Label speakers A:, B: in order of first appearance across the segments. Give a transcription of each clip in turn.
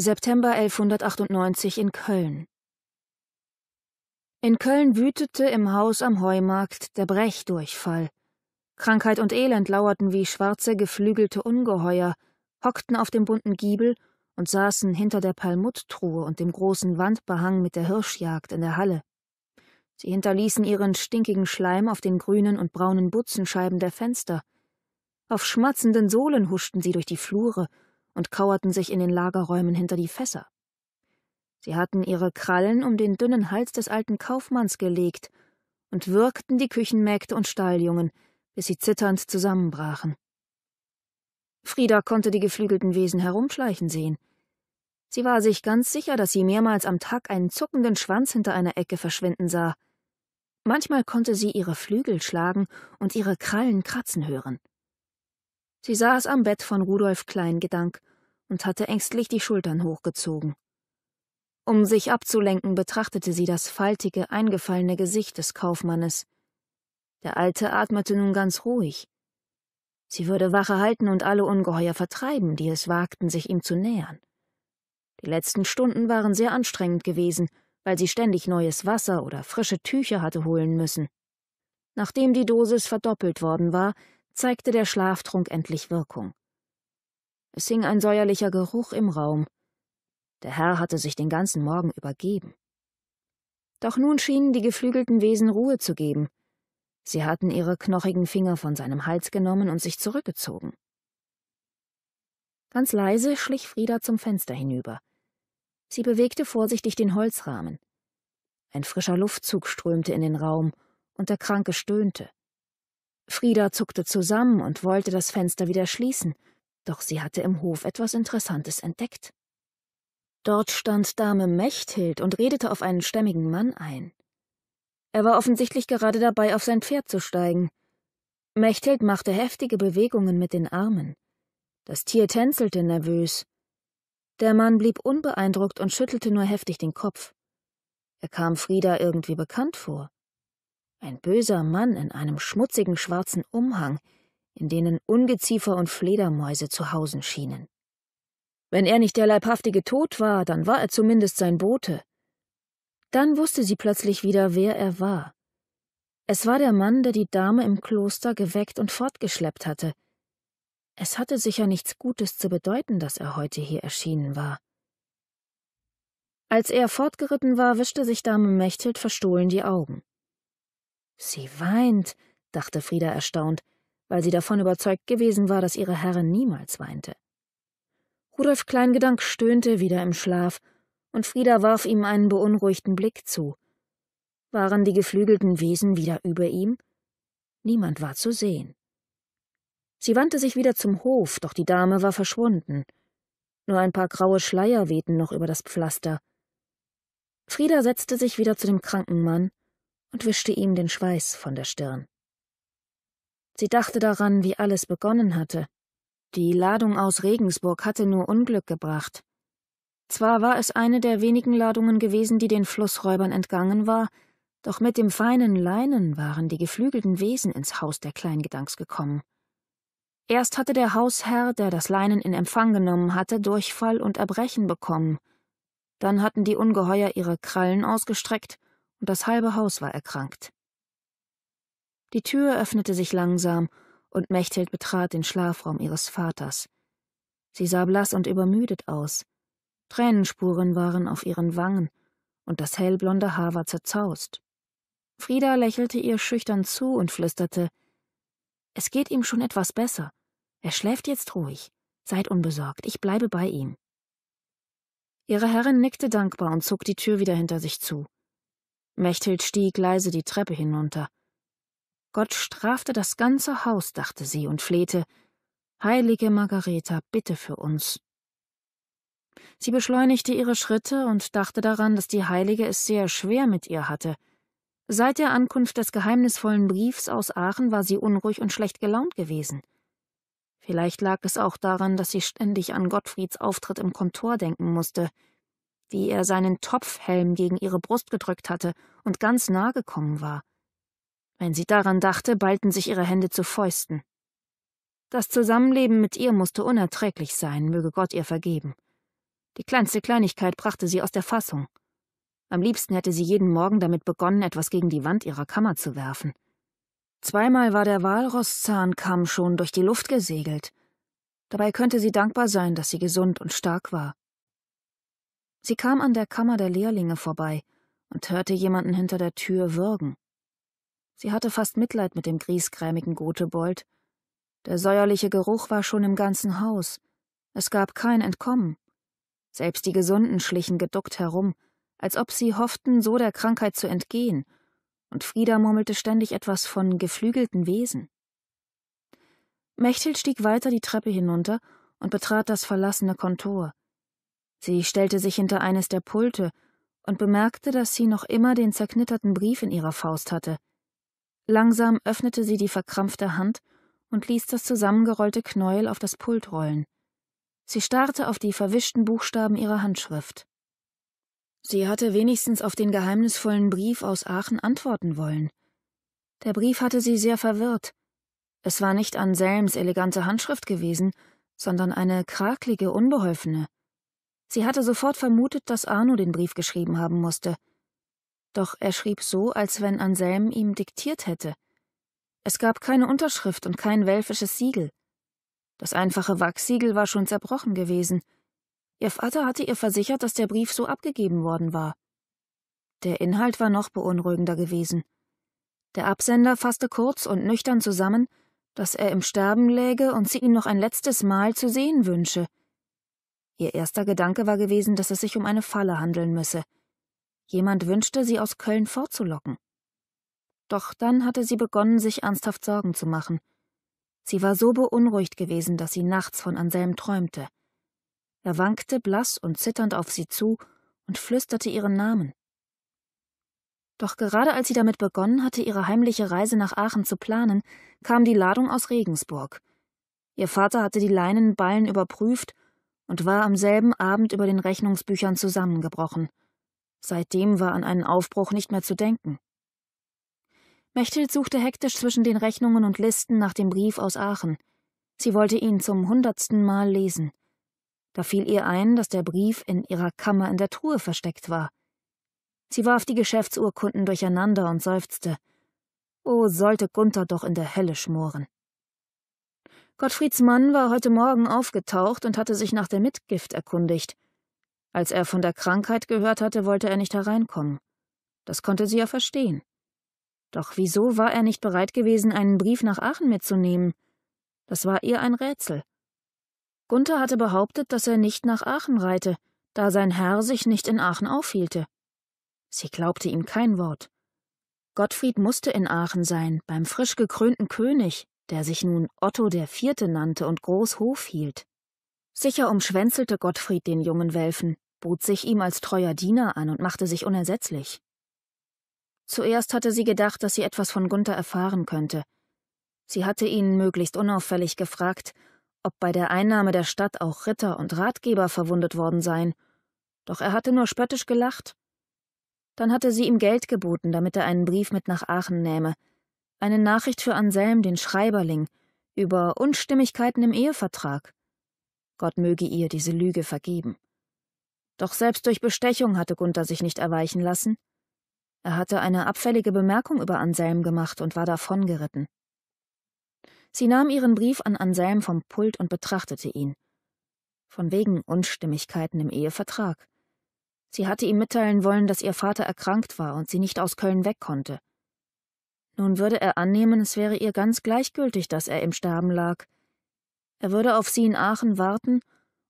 A: September 1198 in Köln. In Köln wütete im Haus am Heumarkt der Brechdurchfall. Krankheit und Elend lauerten wie schwarze, geflügelte Ungeheuer, hockten auf dem bunten Giebel und saßen hinter der Palmuttruhe und dem großen Wandbehang mit der Hirschjagd in der Halle. Sie hinterließen ihren stinkigen Schleim auf den grünen und braunen Butzenscheiben der Fenster. Auf schmatzenden Sohlen huschten sie durch die Flure und kauerten sich in den Lagerräumen hinter die Fässer. Sie hatten ihre Krallen um den dünnen Hals des alten Kaufmanns gelegt und würgten die Küchenmägde und Stalljungen, bis sie zitternd zusammenbrachen. Frieda konnte die geflügelten Wesen herumschleichen sehen. Sie war sich ganz sicher, dass sie mehrmals am Tag einen zuckenden Schwanz hinter einer Ecke verschwinden sah. Manchmal konnte sie ihre Flügel schlagen und ihre Krallen kratzen hören. Sie saß am Bett von Rudolf Kleingedank und hatte ängstlich die Schultern hochgezogen. Um sich abzulenken, betrachtete sie das faltige, eingefallene Gesicht des Kaufmannes. Der Alte atmete nun ganz ruhig. Sie würde Wache halten und alle Ungeheuer vertreiben, die es wagten, sich ihm zu nähern. Die letzten Stunden waren sehr anstrengend gewesen, weil sie ständig neues Wasser oder frische Tücher hatte holen müssen. Nachdem die Dosis verdoppelt worden war, zeigte der Schlaftrunk endlich Wirkung. Es hing ein säuerlicher Geruch im Raum. Der Herr hatte sich den ganzen Morgen übergeben. Doch nun schienen die geflügelten Wesen Ruhe zu geben. Sie hatten ihre knochigen Finger von seinem Hals genommen und sich zurückgezogen. Ganz leise schlich Frieda zum Fenster hinüber. Sie bewegte vorsichtig den Holzrahmen. Ein frischer Luftzug strömte in den Raum, und der Kranke stöhnte. Frieda zuckte zusammen und wollte das Fenster wieder schließen, doch sie hatte im Hof etwas Interessantes entdeckt. Dort stand Dame Mechthild und redete auf einen stämmigen Mann ein. Er war offensichtlich gerade dabei, auf sein Pferd zu steigen. Mechthild machte heftige Bewegungen mit den Armen. Das Tier tänzelte nervös. Der Mann blieb unbeeindruckt und schüttelte nur heftig den Kopf. Er kam Frieda irgendwie bekannt vor. Ein böser Mann in einem schmutzigen schwarzen Umhang, in denen Ungeziefer und Fledermäuse zu Hausen schienen. Wenn er nicht der leibhaftige Tod war, dann war er zumindest sein Bote. Dann wusste sie plötzlich wieder, wer er war. Es war der Mann, der die Dame im Kloster geweckt und fortgeschleppt hatte. Es hatte sicher nichts Gutes zu bedeuten, dass er heute hier erschienen war. Als er fortgeritten war, wischte sich Dame Mechthild verstohlen die Augen. Sie weint, dachte Frieda erstaunt, weil sie davon überzeugt gewesen war, dass ihre Herrin niemals weinte. Rudolf Kleingedank stöhnte wieder im Schlaf, und Frieda warf ihm einen beunruhigten Blick zu. Waren die geflügelten Wesen wieder über ihm? Niemand war zu sehen. Sie wandte sich wieder zum Hof, doch die Dame war verschwunden. Nur ein paar graue Schleier wehten noch über das Pflaster. Frieda setzte sich wieder zu dem kranken Mann und wischte ihm den Schweiß von der Stirn. Sie dachte daran, wie alles begonnen hatte. Die Ladung aus Regensburg hatte nur Unglück gebracht. Zwar war es eine der wenigen Ladungen gewesen, die den Flussräubern entgangen war, doch mit dem feinen Leinen waren die geflügelten Wesen ins Haus der Kleingedanks gekommen. Erst hatte der Hausherr, der das Leinen in Empfang genommen hatte, Durchfall und Erbrechen bekommen. Dann hatten die Ungeheuer ihre Krallen ausgestreckt und das halbe Haus war erkrankt. Die Tür öffnete sich langsam, und Mechthild betrat den Schlafraum ihres Vaters. Sie sah blass und übermüdet aus. Tränenspuren waren auf ihren Wangen, und das hellblonde Haar war zerzaust. Frieda lächelte ihr schüchtern zu und flüsterte Es geht ihm schon etwas besser. Er schläft jetzt ruhig. Seid unbesorgt, ich bleibe bei ihm. Ihre Herrin nickte dankbar und zog die Tür wieder hinter sich zu. Mechthild stieg leise die Treppe hinunter. Gott strafte das ganze Haus, dachte sie und flehte, Heilige Margareta, bitte für uns. Sie beschleunigte ihre Schritte und dachte daran, dass die Heilige es sehr schwer mit ihr hatte. Seit der Ankunft des geheimnisvollen Briefs aus Aachen war sie unruhig und schlecht gelaunt gewesen. Vielleicht lag es auch daran, dass sie ständig an Gottfrieds Auftritt im Kontor denken musste, wie er seinen Topfhelm gegen ihre Brust gedrückt hatte und ganz nah gekommen war. Wenn sie daran dachte, ballten sich ihre Hände zu Fäusten. Das Zusammenleben mit ihr musste unerträglich sein, möge Gott ihr vergeben. Die kleinste Kleinigkeit brachte sie aus der Fassung. Am liebsten hätte sie jeden Morgen damit begonnen, etwas gegen die Wand ihrer Kammer zu werfen. Zweimal war der Walrosszahnkamm schon durch die Luft gesegelt. Dabei könnte sie dankbar sein, dass sie gesund und stark war. Sie kam an der Kammer der Lehrlinge vorbei und hörte jemanden hinter der Tür würgen. Sie hatte fast Mitleid mit dem griesgrämigen Gotebold. Der säuerliche Geruch war schon im ganzen Haus. Es gab kein Entkommen. Selbst die Gesunden schlichen geduckt herum, als ob sie hofften, so der Krankheit zu entgehen, und Frieda murmelte ständig etwas von geflügelten Wesen. Mechthild stieg weiter die Treppe hinunter und betrat das verlassene Kontor. Sie stellte sich hinter eines der Pulte und bemerkte, dass sie noch immer den zerknitterten Brief in ihrer Faust hatte. Langsam öffnete sie die verkrampfte Hand und ließ das zusammengerollte Knäuel auf das Pult rollen. Sie starrte auf die verwischten Buchstaben ihrer Handschrift. Sie hatte wenigstens auf den geheimnisvollen Brief aus Aachen antworten wollen. Der Brief hatte sie sehr verwirrt. Es war nicht Anselms elegante Handschrift gewesen, sondern eine kraklige, unbeholfene. Sie hatte sofort vermutet, dass Arno den Brief geschrieben haben musste. Doch er schrieb so, als wenn Anselm ihm diktiert hätte. Es gab keine Unterschrift und kein welfisches Siegel. Das einfache Wachsiegel war schon zerbrochen gewesen. Ihr Vater hatte ihr versichert, dass der Brief so abgegeben worden war. Der Inhalt war noch beunruhigender gewesen. Der Absender fasste kurz und nüchtern zusammen, dass er im Sterben läge und sie ihn noch ein letztes Mal zu sehen wünsche – Ihr erster Gedanke war gewesen, dass es sich um eine Falle handeln müsse. Jemand wünschte, sie aus Köln fortzulocken. Doch dann hatte sie begonnen, sich ernsthaft Sorgen zu machen. Sie war so beunruhigt gewesen, dass sie nachts von Anselm träumte. Er wankte blass und zitternd auf sie zu und flüsterte ihren Namen. Doch gerade als sie damit begonnen hatte, ihre heimliche Reise nach Aachen zu planen, kam die Ladung aus Regensburg. Ihr Vater hatte die Leinenballen überprüft und war am selben Abend über den Rechnungsbüchern zusammengebrochen. Seitdem war an einen Aufbruch nicht mehr zu denken. Mechthild suchte hektisch zwischen den Rechnungen und Listen nach dem Brief aus Aachen. Sie wollte ihn zum hundertsten Mal lesen. Da fiel ihr ein, dass der Brief in ihrer Kammer in der Truhe versteckt war. Sie warf die Geschäftsurkunden durcheinander und seufzte. Oh, sollte Gunther doch in der Hölle schmoren. Gottfrieds Mann war heute Morgen aufgetaucht und hatte sich nach der Mitgift erkundigt. Als er von der Krankheit gehört hatte, wollte er nicht hereinkommen. Das konnte sie ja verstehen. Doch wieso war er nicht bereit gewesen, einen Brief nach Aachen mitzunehmen? Das war ihr ein Rätsel. Gunther hatte behauptet, dass er nicht nach Aachen reite, da sein Herr sich nicht in Aachen aufhielte. Sie glaubte ihm kein Wort. Gottfried musste in Aachen sein, beim frisch gekrönten König, der sich nun Otto IV. nannte und Großhof hielt. Sicher umschwänzelte Gottfried den jungen Welfen, bot sich ihm als treuer Diener an und machte sich unersetzlich. Zuerst hatte sie gedacht, dass sie etwas von Gunther erfahren könnte. Sie hatte ihn möglichst unauffällig gefragt, ob bei der Einnahme der Stadt auch Ritter und Ratgeber verwundet worden seien, doch er hatte nur spöttisch gelacht. Dann hatte sie ihm Geld geboten, damit er einen Brief mit nach Aachen nähme, eine Nachricht für Anselm, den Schreiberling, über Unstimmigkeiten im Ehevertrag. Gott möge ihr diese Lüge vergeben. Doch selbst durch Bestechung hatte Gunther sich nicht erweichen lassen. Er hatte eine abfällige Bemerkung über Anselm gemacht und war davongeritten. Sie nahm ihren Brief an Anselm vom Pult und betrachtete ihn. Von wegen Unstimmigkeiten im Ehevertrag. Sie hatte ihm mitteilen wollen, dass ihr Vater erkrankt war und sie nicht aus Köln weg konnte. Nun würde er annehmen, es wäre ihr ganz gleichgültig, dass er im Sterben lag. Er würde auf sie in Aachen warten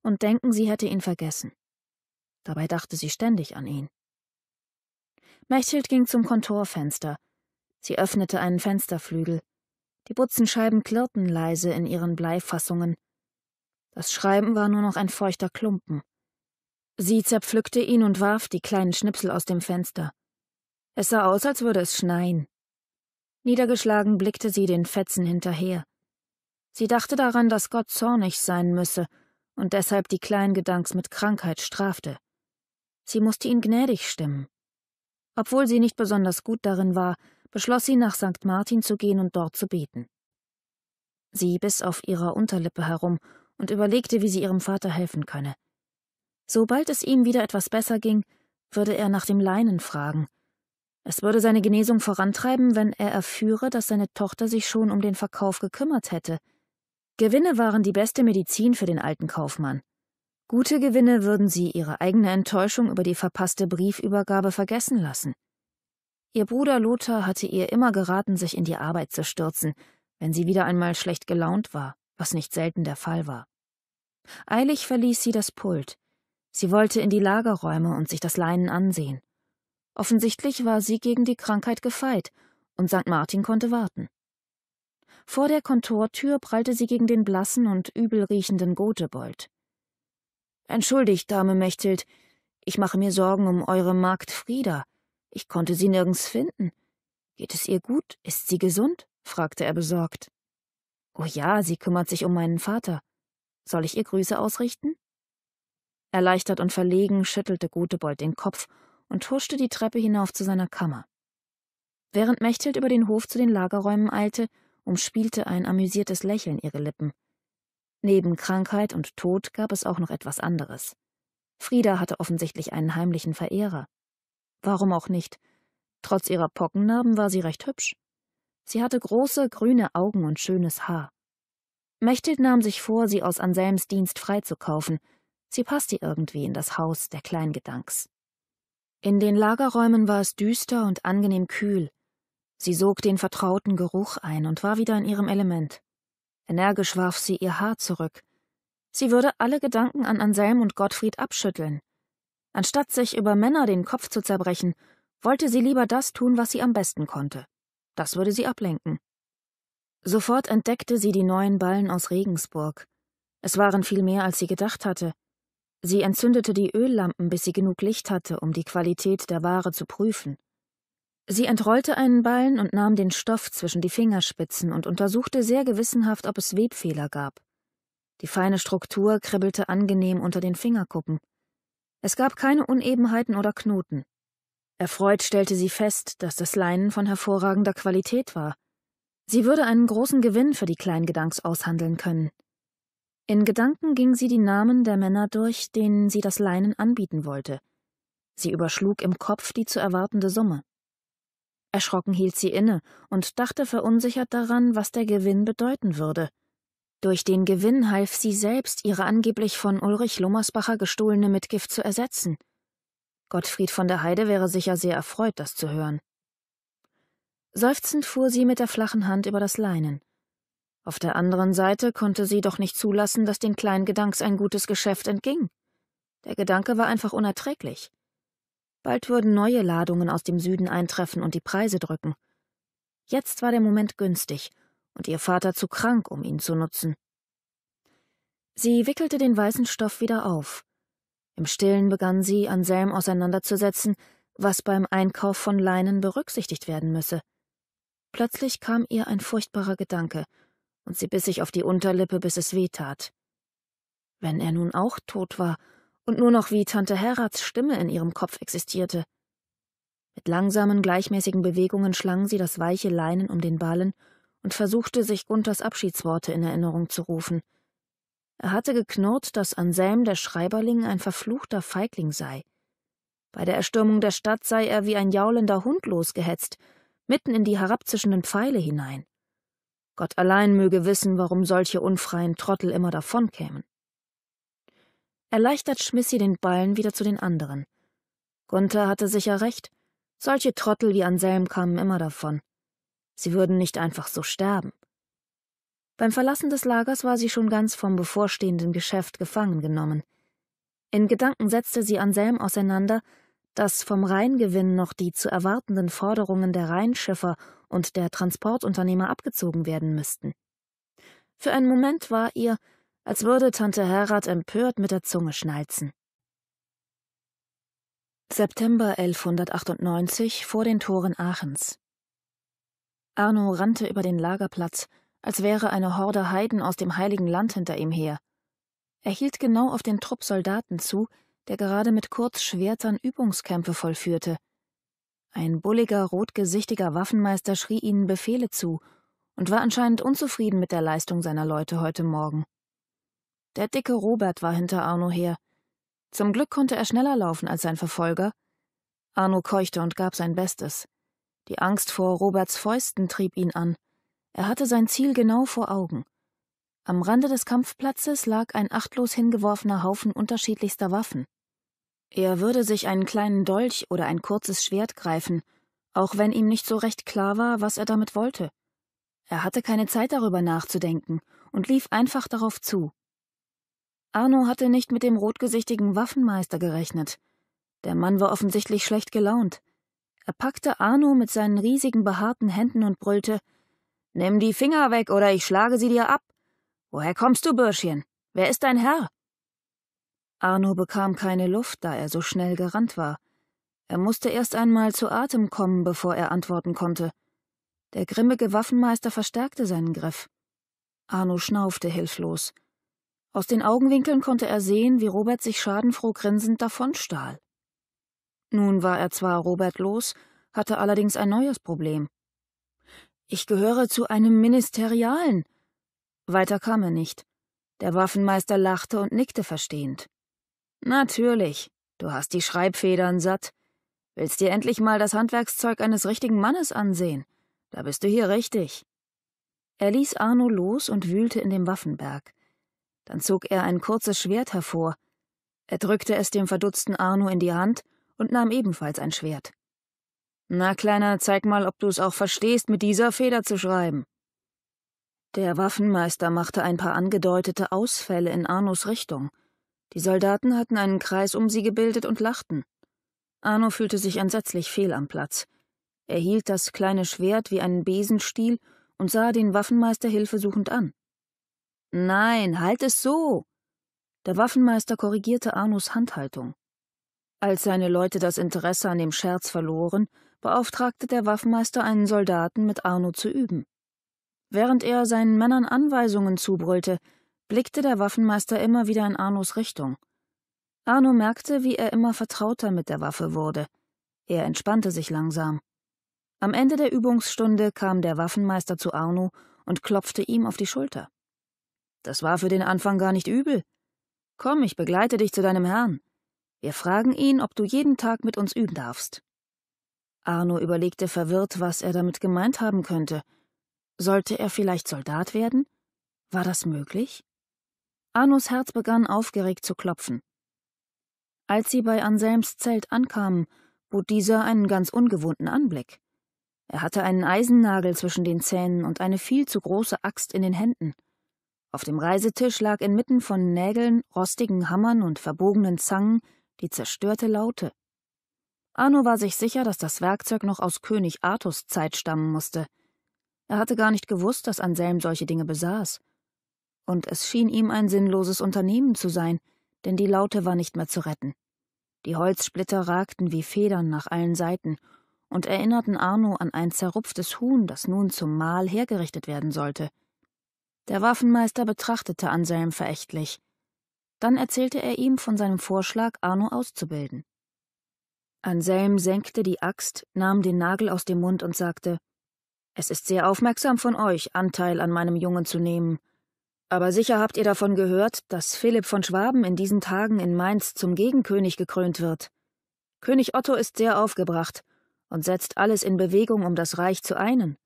A: und denken, sie hätte ihn vergessen. Dabei dachte sie ständig an ihn. Mechthild ging zum Kontorfenster. Sie öffnete einen Fensterflügel. Die Butzenscheiben klirrten leise in ihren Bleifassungen. Das Schreiben war nur noch ein feuchter Klumpen. Sie zerpflückte ihn und warf die kleinen Schnipsel aus dem Fenster. Es sah aus, als würde es schneien. Niedergeschlagen blickte sie den Fetzen hinterher. Sie dachte daran, dass Gott zornig sein müsse und deshalb die Kleingedanks mit Krankheit strafte. Sie musste ihn gnädig stimmen. Obwohl sie nicht besonders gut darin war, beschloss sie, nach St. Martin zu gehen und dort zu beten. Sie biss auf ihrer Unterlippe herum und überlegte, wie sie ihrem Vater helfen könne. Sobald es ihm wieder etwas besser ging, würde er nach dem Leinen fragen – es würde seine Genesung vorantreiben, wenn er erführe, dass seine Tochter sich schon um den Verkauf gekümmert hätte. Gewinne waren die beste Medizin für den alten Kaufmann. Gute Gewinne würden sie ihre eigene Enttäuschung über die verpasste Briefübergabe vergessen lassen. Ihr Bruder Lothar hatte ihr immer geraten, sich in die Arbeit zu stürzen, wenn sie wieder einmal schlecht gelaunt war, was nicht selten der Fall war. Eilig verließ sie das Pult. Sie wollte in die Lagerräume und sich das Leinen ansehen. Offensichtlich war sie gegen die Krankheit gefeit, und St. Martin konnte warten. Vor der Kontortür prallte sie gegen den blassen und übel riechenden Gotebold. Entschuldigt, Dame Mechthild, ich mache mir Sorgen um eure Magd Frieda. Ich konnte sie nirgends finden. Geht es ihr gut? Ist sie gesund? fragte er besorgt. Oh ja, sie kümmert sich um meinen Vater. Soll ich ihr Grüße ausrichten? Erleichtert und verlegen schüttelte Gotebold den Kopf und huschte die Treppe hinauf zu seiner Kammer. Während Mechthild über den Hof zu den Lagerräumen eilte, umspielte ein amüsiertes Lächeln ihre Lippen. Neben Krankheit und Tod gab es auch noch etwas anderes. Frieda hatte offensichtlich einen heimlichen Verehrer. Warum auch nicht? Trotz ihrer Pockennarben war sie recht hübsch. Sie hatte große, grüne Augen und schönes Haar. Mechthild nahm sich vor, sie aus Anselms Dienst freizukaufen. Sie passte irgendwie in das Haus der Kleingedanks. In den Lagerräumen war es düster und angenehm kühl. Sie sog den vertrauten Geruch ein und war wieder in ihrem Element. Energisch warf sie ihr Haar zurück. Sie würde alle Gedanken an Anselm und Gottfried abschütteln. Anstatt sich über Männer den Kopf zu zerbrechen, wollte sie lieber das tun, was sie am besten konnte. Das würde sie ablenken. Sofort entdeckte sie die neuen Ballen aus Regensburg. Es waren viel mehr, als sie gedacht hatte. Sie entzündete die Öllampen, bis sie genug Licht hatte, um die Qualität der Ware zu prüfen. Sie entrollte einen Ballen und nahm den Stoff zwischen die Fingerspitzen und untersuchte sehr gewissenhaft, ob es Webfehler gab. Die feine Struktur kribbelte angenehm unter den Fingerkuppen. Es gab keine Unebenheiten oder Knoten. Erfreut stellte sie fest, dass das Leinen von hervorragender Qualität war. Sie würde einen großen Gewinn für die Kleingedanks aushandeln können. In Gedanken ging sie die Namen der Männer durch, denen sie das Leinen anbieten wollte. Sie überschlug im Kopf die zu erwartende Summe. Erschrocken hielt sie inne und dachte verunsichert daran, was der Gewinn bedeuten würde. Durch den Gewinn half sie selbst, ihre angeblich von Ulrich Lummersbacher gestohlene Mitgift zu ersetzen. Gottfried von der Heide wäre sicher sehr erfreut, das zu hören. Seufzend fuhr sie mit der flachen Hand über das Leinen. Auf der anderen Seite konnte sie doch nicht zulassen, dass den kleinen Gedanks ein gutes Geschäft entging. Der Gedanke war einfach unerträglich. Bald würden neue Ladungen aus dem Süden eintreffen und die Preise drücken. Jetzt war der Moment günstig und ihr Vater zu krank, um ihn zu nutzen. Sie wickelte den weißen Stoff wieder auf. Im Stillen begann sie, Anselm auseinanderzusetzen, was beim Einkauf von Leinen berücksichtigt werden müsse. Plötzlich kam ihr ein furchtbarer Gedanke — und sie biss sich auf die Unterlippe, bis es weh tat. Wenn er nun auch tot war und nur noch wie Tante Herrats Stimme in ihrem Kopf existierte. Mit langsamen, gleichmäßigen Bewegungen schlang sie das weiche Leinen um den Ballen und versuchte, sich Gunthers Abschiedsworte in Erinnerung zu rufen. Er hatte geknurrt, dass Anselm der Schreiberling ein verfluchter Feigling sei. Bei der Erstürmung der Stadt sei er wie ein jaulender Hund losgehetzt, mitten in die herabzischenden Pfeile hinein. Gott allein möge wissen, warum solche unfreien Trottel immer davonkämen. Erleichtert schmiss sie den Ballen wieder zu den anderen. Gunther hatte sicher recht. Solche Trottel wie Anselm kamen immer davon. Sie würden nicht einfach so sterben. Beim Verlassen des Lagers war sie schon ganz vom bevorstehenden Geschäft gefangen genommen. In Gedanken setzte sie Anselm auseinander, dass vom Rheingewinn noch die zu erwartenden Forderungen der Rheinschiffer und der Transportunternehmer abgezogen werden müssten. Für einen Moment war ihr, als würde Tante Herat empört mit der Zunge schnalzen. September 1198 vor den Toren Aachens. Arno rannte über den Lagerplatz, als wäre eine Horde Heiden aus dem heiligen Land hinter ihm her. Er hielt genau auf den Trupp Soldaten zu, der gerade mit Kurzschwertern Übungskämpfe vollführte – ein bulliger, rotgesichtiger Waffenmeister schrie ihnen Befehle zu und war anscheinend unzufrieden mit der Leistung seiner Leute heute Morgen. Der dicke Robert war hinter Arno her. Zum Glück konnte er schneller laufen als sein Verfolger. Arno keuchte und gab sein Bestes. Die Angst vor Roberts Fäusten trieb ihn an. Er hatte sein Ziel genau vor Augen. Am Rande des Kampfplatzes lag ein achtlos hingeworfener Haufen unterschiedlichster Waffen. Er würde sich einen kleinen Dolch oder ein kurzes Schwert greifen, auch wenn ihm nicht so recht klar war, was er damit wollte. Er hatte keine Zeit darüber nachzudenken und lief einfach darauf zu. Arno hatte nicht mit dem rotgesichtigen Waffenmeister gerechnet. Der Mann war offensichtlich schlecht gelaunt. Er packte Arno mit seinen riesigen behaarten Händen und brüllte Nimm die Finger weg, oder ich schlage sie dir ab. Woher kommst du, Bürschchen? Wer ist dein Herr? Arno bekam keine Luft, da er so schnell gerannt war. Er musste erst einmal zu Atem kommen, bevor er antworten konnte. Der grimmige Waffenmeister verstärkte seinen Griff. Arno schnaufte hilflos. Aus den Augenwinkeln konnte er sehen, wie Robert sich schadenfroh grinsend davonstahl. Nun war er zwar Robert los, hatte allerdings ein neues Problem. Ich gehöre zu einem Ministerialen. Weiter kam er nicht. Der Waffenmeister lachte und nickte verstehend. Natürlich, du hast die Schreibfedern satt. Willst dir endlich mal das Handwerkszeug eines richtigen Mannes ansehen? Da bist du hier richtig. Er ließ Arno los und wühlte in dem Waffenberg. Dann zog er ein kurzes Schwert hervor. Er drückte es dem verdutzten Arno in die Hand und nahm ebenfalls ein Schwert. Na, Kleiner, zeig mal, ob du es auch verstehst, mit dieser Feder zu schreiben. Der Waffenmeister machte ein paar angedeutete Ausfälle in Arnos Richtung. Die Soldaten hatten einen Kreis um sie gebildet und lachten. Arno fühlte sich entsetzlich fehl am Platz. Er hielt das kleine Schwert wie einen Besenstiel und sah den Waffenmeister hilfesuchend an. Nein, halt es so! Der Waffenmeister korrigierte Arnos Handhaltung. Als seine Leute das Interesse an dem Scherz verloren, beauftragte der Waffenmeister einen Soldaten, mit Arno zu üben. Während er seinen Männern Anweisungen zubrüllte, blickte der Waffenmeister immer wieder in Arnos Richtung. Arno merkte, wie er immer vertrauter mit der Waffe wurde. Er entspannte sich langsam. Am Ende der Übungsstunde kam der Waffenmeister zu Arno und klopfte ihm auf die Schulter. Das war für den Anfang gar nicht übel. Komm, ich begleite dich zu deinem Herrn. Wir fragen ihn, ob du jeden Tag mit uns üben darfst. Arno überlegte verwirrt, was er damit gemeint haben könnte. Sollte er vielleicht Soldat werden? War das möglich? Anus Herz begann aufgeregt zu klopfen. Als sie bei Anselms Zelt ankamen, bot dieser einen ganz ungewohnten Anblick. Er hatte einen Eisennagel zwischen den Zähnen und eine viel zu große Axt in den Händen. Auf dem Reisetisch lag inmitten von Nägeln, rostigen Hammern und verbogenen Zangen die zerstörte Laute. Arno war sich sicher, dass das Werkzeug noch aus König Artus Zeit stammen musste. Er hatte gar nicht gewusst, dass Anselm solche Dinge besaß und es schien ihm ein sinnloses Unternehmen zu sein, denn die Laute war nicht mehr zu retten. Die Holzsplitter ragten wie Federn nach allen Seiten und erinnerten Arno an ein zerrupftes Huhn, das nun zum Mahl hergerichtet werden sollte. Der Waffenmeister betrachtete Anselm verächtlich. Dann erzählte er ihm von seinem Vorschlag, Arno auszubilden. Anselm senkte die Axt, nahm den Nagel aus dem Mund und sagte Es ist sehr aufmerksam von euch, Anteil an meinem Jungen zu nehmen, aber sicher habt ihr davon gehört, dass Philipp von Schwaben in diesen Tagen in Mainz zum Gegenkönig gekrönt wird. König Otto ist sehr aufgebracht und setzt alles in Bewegung, um das Reich zu einen.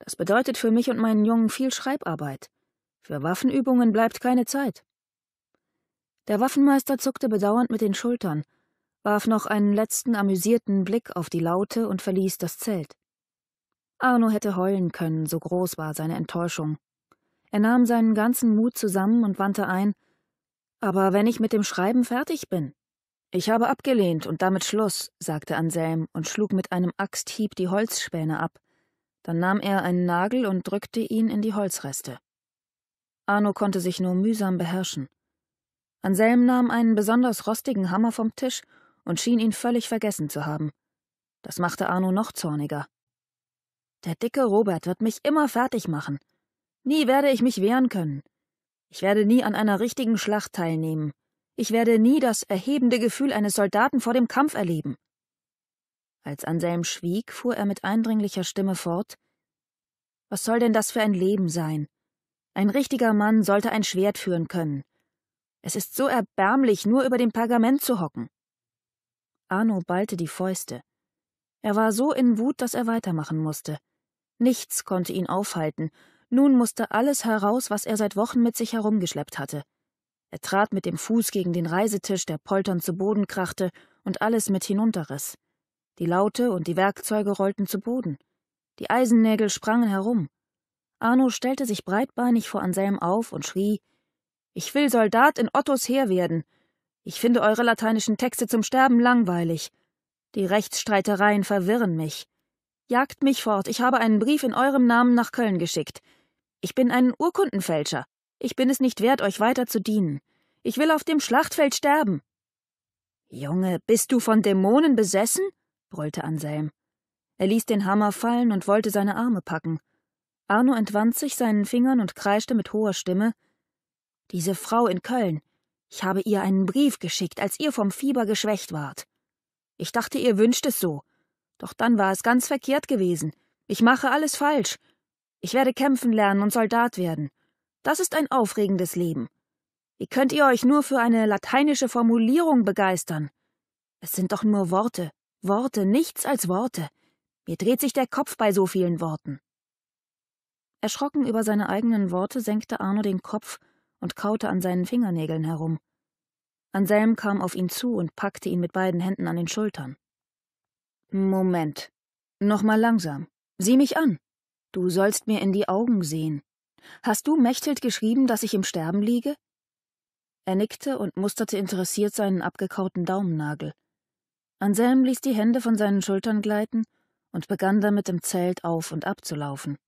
A: Das bedeutet für mich und meinen Jungen viel Schreibarbeit. Für Waffenübungen bleibt keine Zeit. Der Waffenmeister zuckte bedauernd mit den Schultern, warf noch einen letzten amüsierten Blick auf die Laute und verließ das Zelt. Arno hätte heulen können, so groß war seine Enttäuschung. Er nahm seinen ganzen Mut zusammen und wandte ein Aber wenn ich mit dem Schreiben fertig bin. Ich habe abgelehnt und damit Schluss, sagte Anselm und schlug mit einem Axthieb die Holzspäne ab. Dann nahm er einen Nagel und drückte ihn in die Holzreste. Arno konnte sich nur mühsam beherrschen. Anselm nahm einen besonders rostigen Hammer vom Tisch und schien ihn völlig vergessen zu haben. Das machte Arno noch zorniger. Der dicke Robert wird mich immer fertig machen. Nie werde ich mich wehren können. Ich werde nie an einer richtigen Schlacht teilnehmen. Ich werde nie das erhebende Gefühl eines Soldaten vor dem Kampf erleben. Als Anselm schwieg, fuhr er mit eindringlicher Stimme fort Was soll denn das für ein Leben sein? Ein richtiger Mann sollte ein Schwert führen können. Es ist so erbärmlich, nur über dem Pergament zu hocken. Arno ballte die Fäuste. Er war so in Wut, dass er weitermachen musste. Nichts konnte ihn aufhalten, nun musste alles heraus, was er seit Wochen mit sich herumgeschleppt hatte. Er trat mit dem Fuß gegen den Reisetisch, der polternd zu Boden krachte und alles mit hinunterriss. Die Laute und die Werkzeuge rollten zu Boden. Die Eisennägel sprangen herum. Arno stellte sich breitbeinig vor Anselm auf und schrie: Ich will Soldat in Ottos Heer werden. Ich finde eure lateinischen Texte zum Sterben langweilig. Die Rechtsstreitereien verwirren mich. Jagt mich fort, ich habe einen Brief in eurem Namen nach Köln geschickt. Ich bin ein Urkundenfälscher. Ich bin es nicht wert, euch weiter zu dienen. Ich will auf dem Schlachtfeld sterben. Junge, bist du von Dämonen besessen? brüllte Anselm. Er ließ den Hammer fallen und wollte seine Arme packen. Arno entwand sich seinen Fingern und kreischte mit hoher Stimme Diese Frau in Köln. Ich habe ihr einen Brief geschickt, als ihr vom Fieber geschwächt wart. Ich dachte, ihr wünscht es so. Doch dann war es ganz verkehrt gewesen. Ich mache alles falsch. Ich werde kämpfen lernen und Soldat werden. Das ist ein aufregendes Leben. Wie könnt ihr euch nur für eine lateinische Formulierung begeistern? Es sind doch nur Worte, Worte, nichts als Worte. Mir dreht sich der Kopf bei so vielen Worten. Erschrocken über seine eigenen Worte senkte Arno den Kopf und kaute an seinen Fingernägeln herum. Anselm kam auf ihn zu und packte ihn mit beiden Händen an den Schultern. Moment. Nochmal langsam. Sieh mich an. Du sollst mir in die Augen sehen. Hast du Mechthild geschrieben, dass ich im Sterben liege? Er nickte und musterte interessiert seinen abgekauten Daumennagel. Anselm ließ die Hände von seinen Schultern gleiten und begann damit im Zelt auf und ab zu laufen.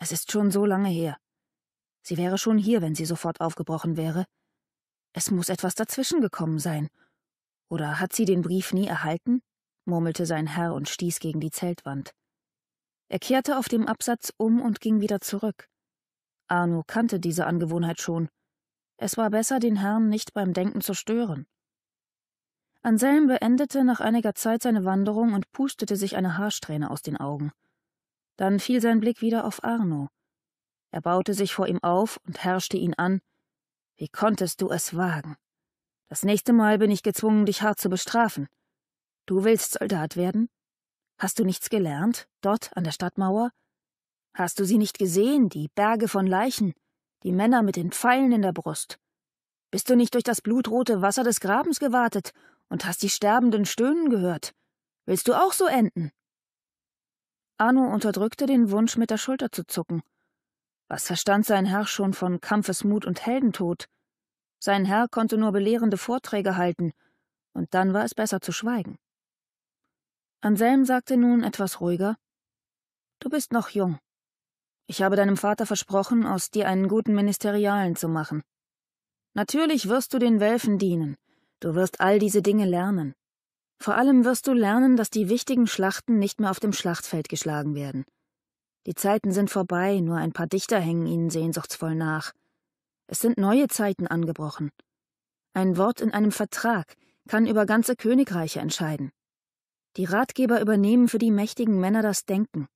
A: Es ist schon so lange her. Sie wäre schon hier, wenn sie sofort aufgebrochen wäre. Es muss etwas dazwischen gekommen sein. Oder hat sie den Brief nie erhalten? murmelte sein Herr und stieß gegen die Zeltwand. Er kehrte auf dem Absatz um und ging wieder zurück. Arno kannte diese Angewohnheit schon. Es war besser, den Herrn nicht beim Denken zu stören. Anselm beendete nach einiger Zeit seine Wanderung und pustete sich eine Haarsträhne aus den Augen. Dann fiel sein Blick wieder auf Arno. Er baute sich vor ihm auf und herrschte ihn an. Wie konntest du es wagen? Das nächste Mal bin ich gezwungen, dich hart zu bestrafen. Du willst Soldat werden? Hast du nichts gelernt, dort an der Stadtmauer? Hast du sie nicht gesehen, die Berge von Leichen, die Männer mit den Pfeilen in der Brust? Bist du nicht durch das blutrote Wasser des Grabens gewartet und hast die Sterbenden stöhnen gehört? Willst du auch so enden? Arno unterdrückte den Wunsch, mit der Schulter zu zucken. Was verstand sein Herr schon von Kampfesmut und Heldentod? Sein Herr konnte nur belehrende Vorträge halten, und dann war es besser zu schweigen. Anselm sagte nun etwas ruhiger Du bist noch jung. Ich habe deinem Vater versprochen, aus dir einen guten Ministerialen zu machen. Natürlich wirst du den Welfen dienen, du wirst all diese Dinge lernen. Vor allem wirst du lernen, dass die wichtigen Schlachten nicht mehr auf dem Schlachtfeld geschlagen werden. Die Zeiten sind vorbei, nur ein paar Dichter hängen ihnen sehnsuchtsvoll nach. Es sind neue Zeiten angebrochen. Ein Wort in einem Vertrag kann über ganze Königreiche entscheiden. Die Ratgeber übernehmen für die mächtigen Männer das Denken.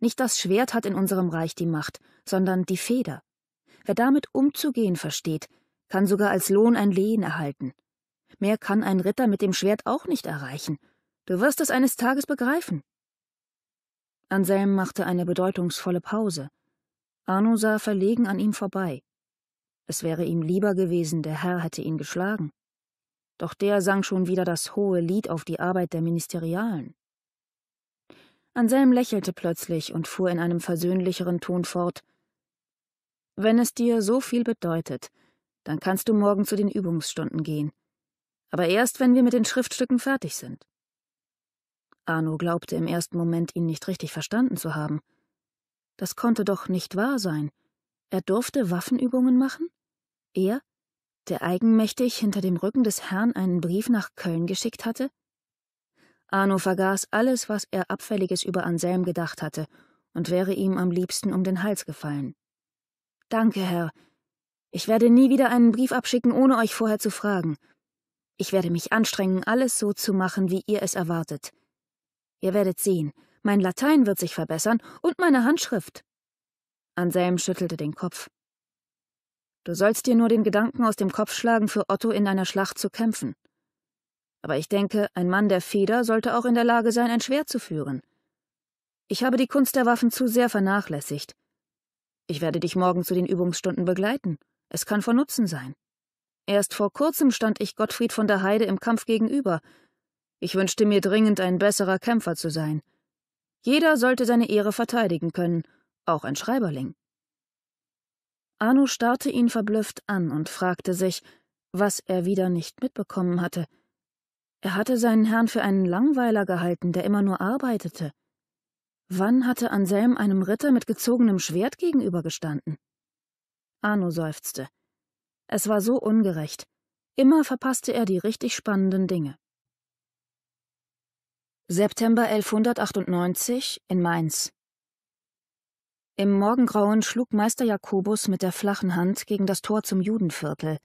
A: Nicht das Schwert hat in unserem Reich die Macht, sondern die Feder. Wer damit umzugehen versteht, kann sogar als Lohn ein Lehen erhalten. Mehr kann ein Ritter mit dem Schwert auch nicht erreichen. Du wirst es eines Tages begreifen. Anselm machte eine bedeutungsvolle Pause. Arno sah verlegen an ihm vorbei. Es wäre ihm lieber gewesen, der Herr hätte ihn geschlagen doch der sang schon wieder das hohe Lied auf die Arbeit der Ministerialen. Anselm lächelte plötzlich und fuhr in einem versöhnlicheren Ton fort Wenn es dir so viel bedeutet, dann kannst du morgen zu den Übungsstunden gehen, aber erst, wenn wir mit den Schriftstücken fertig sind. Arno glaubte im ersten Moment, ihn nicht richtig verstanden zu haben. Das konnte doch nicht wahr sein. Er durfte Waffenübungen machen? Er, der eigenmächtig hinter dem Rücken des Herrn einen Brief nach Köln geschickt hatte? Arno vergaß alles, was er abfälliges über Anselm gedacht hatte, und wäre ihm am liebsten um den Hals gefallen. Danke, Herr. Ich werde nie wieder einen Brief abschicken, ohne euch vorher zu fragen. Ich werde mich anstrengen, alles so zu machen, wie ihr es erwartet. Ihr werdet sehen, mein Latein wird sich verbessern und meine Handschrift. Anselm schüttelte den Kopf. Du sollst dir nur den Gedanken aus dem Kopf schlagen, für Otto in einer Schlacht zu kämpfen. Aber ich denke, ein Mann der Feder sollte auch in der Lage sein, ein Schwert zu führen. Ich habe die Kunst der Waffen zu sehr vernachlässigt. Ich werde dich morgen zu den Übungsstunden begleiten. Es kann von Nutzen sein. Erst vor kurzem stand ich Gottfried von der Heide im Kampf gegenüber. Ich wünschte mir dringend, ein besserer Kämpfer zu sein. Jeder sollte seine Ehre verteidigen können, auch ein Schreiberling. Anu starrte ihn verblüfft an und fragte sich, was er wieder nicht mitbekommen hatte. Er hatte seinen Herrn für einen Langweiler gehalten, der immer nur arbeitete. Wann hatte Anselm einem Ritter mit gezogenem Schwert gegenübergestanden? Arno seufzte. Es war so ungerecht. Immer verpasste er die richtig spannenden Dinge. September 1198 in Mainz. Im Morgengrauen schlug Meister Jakobus mit der flachen Hand gegen das Tor zum Judenviertel.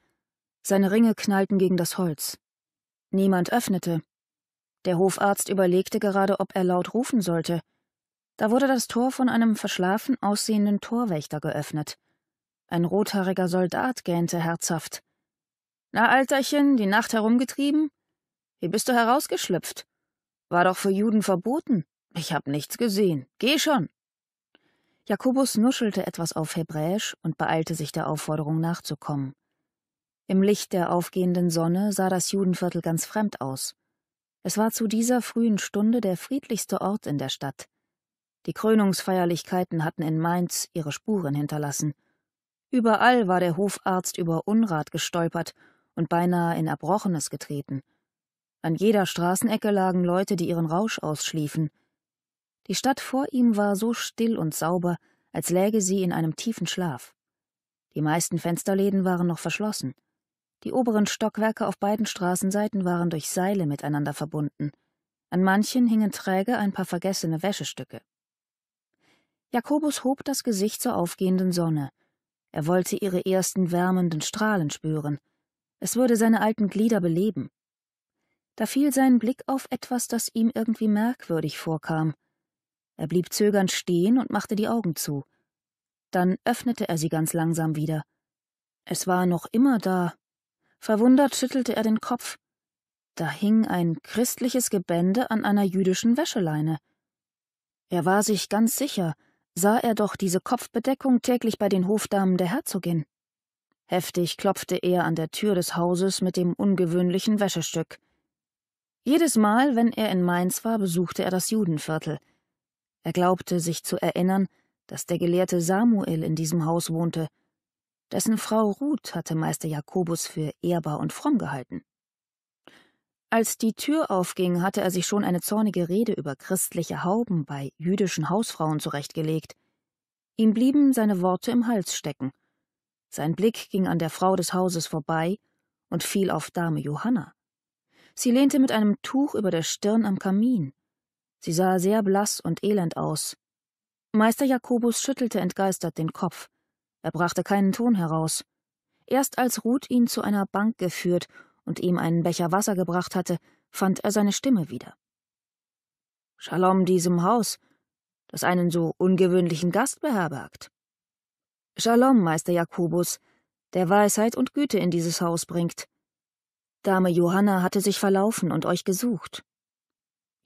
A: Seine Ringe knallten gegen das Holz. Niemand öffnete. Der Hofarzt überlegte gerade, ob er laut rufen sollte. Da wurde das Tor von einem verschlafen aussehenden Torwächter geöffnet. Ein rothaariger Soldat gähnte herzhaft. Na, Alterchen, die Nacht herumgetrieben? Wie bist du herausgeschlüpft? War doch für Juden verboten. Ich hab nichts gesehen. Geh schon. Jakobus nuschelte etwas auf Hebräisch und beeilte sich der Aufforderung nachzukommen. Im Licht der aufgehenden Sonne sah das Judenviertel ganz fremd aus. Es war zu dieser frühen Stunde der friedlichste Ort in der Stadt. Die Krönungsfeierlichkeiten hatten in Mainz ihre Spuren hinterlassen. Überall war der Hofarzt über Unrat gestolpert und beinahe in Erbrochenes getreten. An jeder Straßenecke lagen Leute, die ihren Rausch ausschliefen, die Stadt vor ihm war so still und sauber, als läge sie in einem tiefen Schlaf. Die meisten Fensterläden waren noch verschlossen. Die oberen Stockwerke auf beiden Straßenseiten waren durch Seile miteinander verbunden. An manchen hingen träge ein paar vergessene Wäschestücke. Jakobus hob das Gesicht zur aufgehenden Sonne. Er wollte ihre ersten wärmenden Strahlen spüren. Es würde seine alten Glieder beleben. Da fiel sein Blick auf etwas, das ihm irgendwie merkwürdig vorkam — er blieb zögernd stehen und machte die Augen zu. Dann öffnete er sie ganz langsam wieder. Es war noch immer da. Verwundert schüttelte er den Kopf. Da hing ein christliches Gebände an einer jüdischen Wäscheleine. Er war sich ganz sicher, sah er doch diese Kopfbedeckung täglich bei den Hofdamen der Herzogin. Heftig klopfte er an der Tür des Hauses mit dem ungewöhnlichen Wäschestück. Jedes Mal, wenn er in Mainz war, besuchte er das Judenviertel. Er glaubte sich zu erinnern, dass der gelehrte Samuel in diesem Haus wohnte, dessen Frau Ruth hatte Meister Jakobus für ehrbar und fromm gehalten. Als die Tür aufging, hatte er sich schon eine zornige Rede über christliche Hauben bei jüdischen Hausfrauen zurechtgelegt. Ihm blieben seine Worte im Hals stecken. Sein Blick ging an der Frau des Hauses vorbei und fiel auf Dame Johanna. Sie lehnte mit einem Tuch über der Stirn am Kamin. Sie sah sehr blass und elend aus. Meister Jakobus schüttelte entgeistert den Kopf. Er brachte keinen Ton heraus. Erst als Ruth ihn zu einer Bank geführt und ihm einen Becher Wasser gebracht hatte, fand er seine Stimme wieder. Shalom diesem Haus, das einen so ungewöhnlichen Gast beherbergt. Shalom, Meister Jakobus, der Weisheit und Güte in dieses Haus bringt. Dame Johanna hatte sich verlaufen und euch gesucht.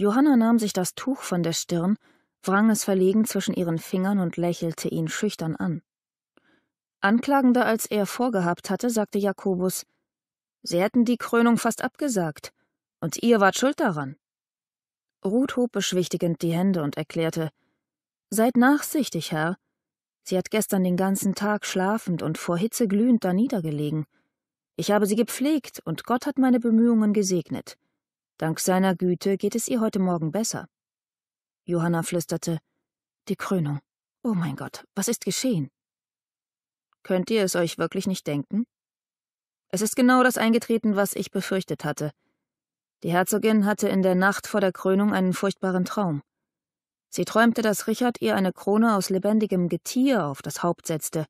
A: Johanna nahm sich das Tuch von der Stirn, wrang es verlegen zwischen ihren Fingern und lächelte ihn schüchtern an. Anklagender als er vorgehabt hatte, sagte Jakobus, Sie hätten die Krönung fast abgesagt, und ihr wart schuld daran. Ruth hob beschwichtigend die Hände und erklärte, Seid nachsichtig, Herr. Sie hat gestern den ganzen Tag schlafend und vor Hitze glühend daniedergelegen. Ich habe sie gepflegt, und Gott hat meine Bemühungen gesegnet. Dank seiner Güte geht es ihr heute Morgen besser. Johanna flüsterte, die Krönung. Oh mein Gott, was ist geschehen? Könnt ihr es euch wirklich nicht denken? Es ist genau das eingetreten, was ich befürchtet hatte. Die Herzogin hatte in der Nacht vor der Krönung einen furchtbaren Traum. Sie träumte, dass Richard ihr eine Krone aus lebendigem Getier auf das Haupt setzte.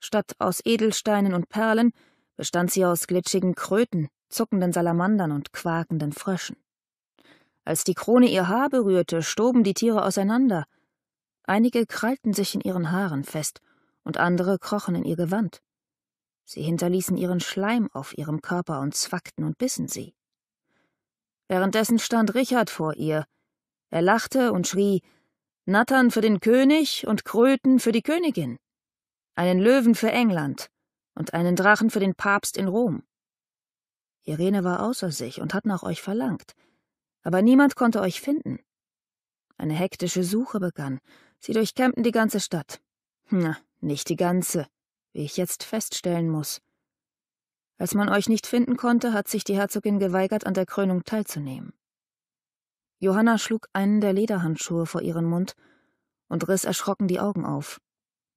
A: Statt aus Edelsteinen und Perlen bestand sie aus glitschigen Kröten, zuckenden Salamandern und quakenden Fröschen. Als die Krone ihr Haar berührte, stoben die Tiere auseinander. Einige krallten sich in ihren Haaren fest und andere krochen in ihr Gewand. Sie hinterließen ihren Schleim auf ihrem Körper und zwackten und bissen sie. Währenddessen stand Richard vor ihr. Er lachte und schrie Nattern für den König und Kröten für die Königin, einen Löwen für England und einen Drachen für den Papst in Rom. Irene war außer sich und hat nach euch verlangt. Aber niemand konnte euch finden. Eine hektische Suche begann. Sie durchkämmten die ganze Stadt. Na, nicht die ganze, wie ich jetzt feststellen muss. Als man euch nicht finden konnte, hat sich die Herzogin geweigert, an der Krönung teilzunehmen. Johanna schlug einen der Lederhandschuhe vor ihren Mund und riss erschrocken die Augen auf.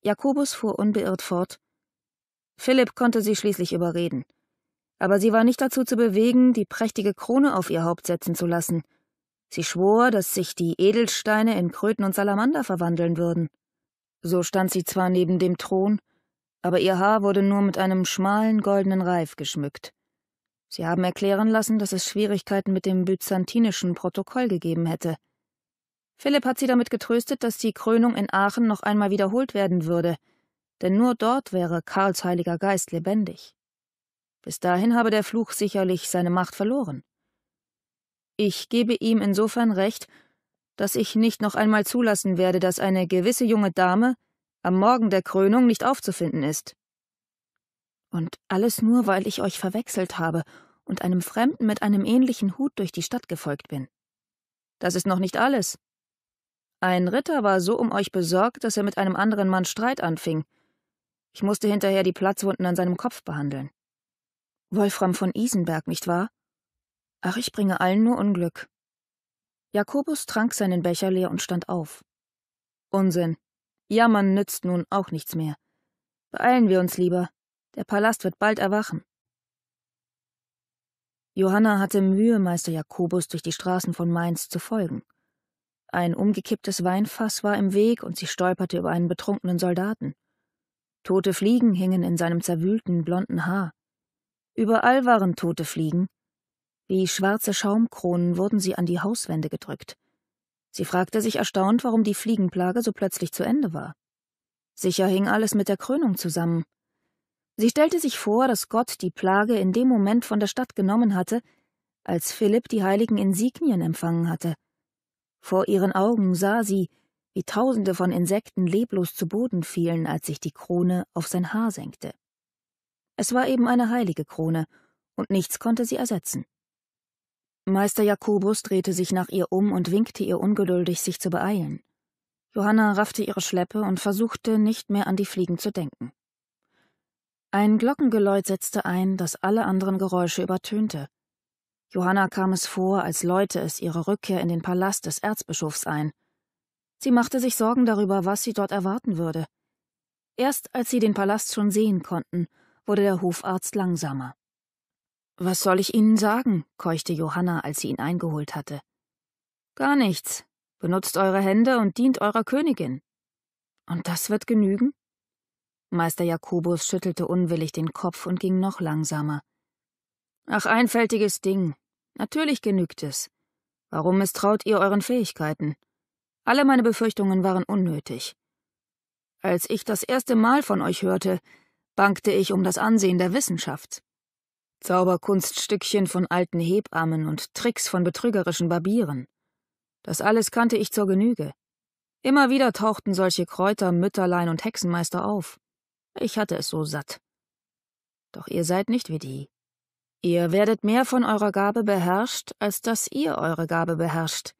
A: Jakobus fuhr unbeirrt fort. Philipp konnte sie schließlich überreden aber sie war nicht dazu zu bewegen, die prächtige Krone auf ihr Haupt setzen zu lassen. Sie schwor, dass sich die Edelsteine in Kröten und Salamander verwandeln würden. So stand sie zwar neben dem Thron, aber ihr Haar wurde nur mit einem schmalen goldenen Reif geschmückt. Sie haben erklären lassen, dass es Schwierigkeiten mit dem byzantinischen Protokoll gegeben hätte. Philipp hat sie damit getröstet, dass die Krönung in Aachen noch einmal wiederholt werden würde, denn nur dort wäre Karls Heiliger Geist lebendig. Bis dahin habe der Fluch sicherlich seine Macht verloren. Ich gebe ihm insofern recht, dass ich nicht noch einmal zulassen werde, dass eine gewisse junge Dame am Morgen der Krönung nicht aufzufinden ist. Und alles nur, weil ich euch verwechselt habe und einem Fremden mit einem ähnlichen Hut durch die Stadt gefolgt bin. Das ist noch nicht alles. Ein Ritter war so um euch besorgt, dass er mit einem anderen Mann Streit anfing. Ich musste hinterher die Platzwunden an seinem Kopf behandeln. Wolfram von Isenberg, nicht wahr? Ach, ich bringe allen nur Unglück. Jakobus trank seinen Becher leer und stand auf. Unsinn. Jammern nützt nun auch nichts mehr. Beeilen wir uns lieber. Der Palast wird bald erwachen. Johanna hatte Mühe, Meister Jakobus durch die Straßen von Mainz zu folgen. Ein umgekipptes Weinfass war im Weg und sie stolperte über einen betrunkenen Soldaten. Tote Fliegen hingen in seinem zerwühlten blonden Haar. Überall waren tote Fliegen. Wie schwarze Schaumkronen wurden sie an die Hauswände gedrückt. Sie fragte sich erstaunt, warum die Fliegenplage so plötzlich zu Ende war. Sicher hing alles mit der Krönung zusammen. Sie stellte sich vor, dass Gott die Plage in dem Moment von der Stadt genommen hatte, als Philipp die heiligen Insignien empfangen hatte. Vor ihren Augen sah sie, wie Tausende von Insekten leblos zu Boden fielen, als sich die Krone auf sein Haar senkte. Es war eben eine heilige Krone, und nichts konnte sie ersetzen. Meister Jakobus drehte sich nach ihr um und winkte ihr ungeduldig, sich zu beeilen. Johanna raffte ihre Schleppe und versuchte, nicht mehr an die Fliegen zu denken. Ein Glockengeläut setzte ein, das alle anderen Geräusche übertönte. Johanna kam es vor, als läute es ihre Rückkehr in den Palast des Erzbischofs ein. Sie machte sich Sorgen darüber, was sie dort erwarten würde. Erst als sie den Palast schon sehen konnten wurde der Hofarzt langsamer. Was soll ich Ihnen sagen? keuchte Johanna, als sie ihn eingeholt hatte. Gar nichts. Benutzt eure Hände und dient eurer Königin. Und das wird genügen? Meister Jakobus schüttelte unwillig den Kopf und ging noch langsamer. Ach, einfältiges Ding. Natürlich genügt es. Warum misstraut ihr euren Fähigkeiten? Alle meine Befürchtungen waren unnötig. Als ich das erste Mal von euch hörte, bangte ich um das Ansehen der Wissenschaft. Zauberkunststückchen von alten Hebammen und Tricks von betrügerischen Barbieren. Das alles kannte ich zur Genüge. Immer wieder tauchten solche Kräuter, Mütterlein und Hexenmeister auf. Ich hatte es so satt. Doch ihr seid nicht wie die. Ihr werdet mehr von eurer Gabe beherrscht, als dass ihr eure Gabe beherrscht.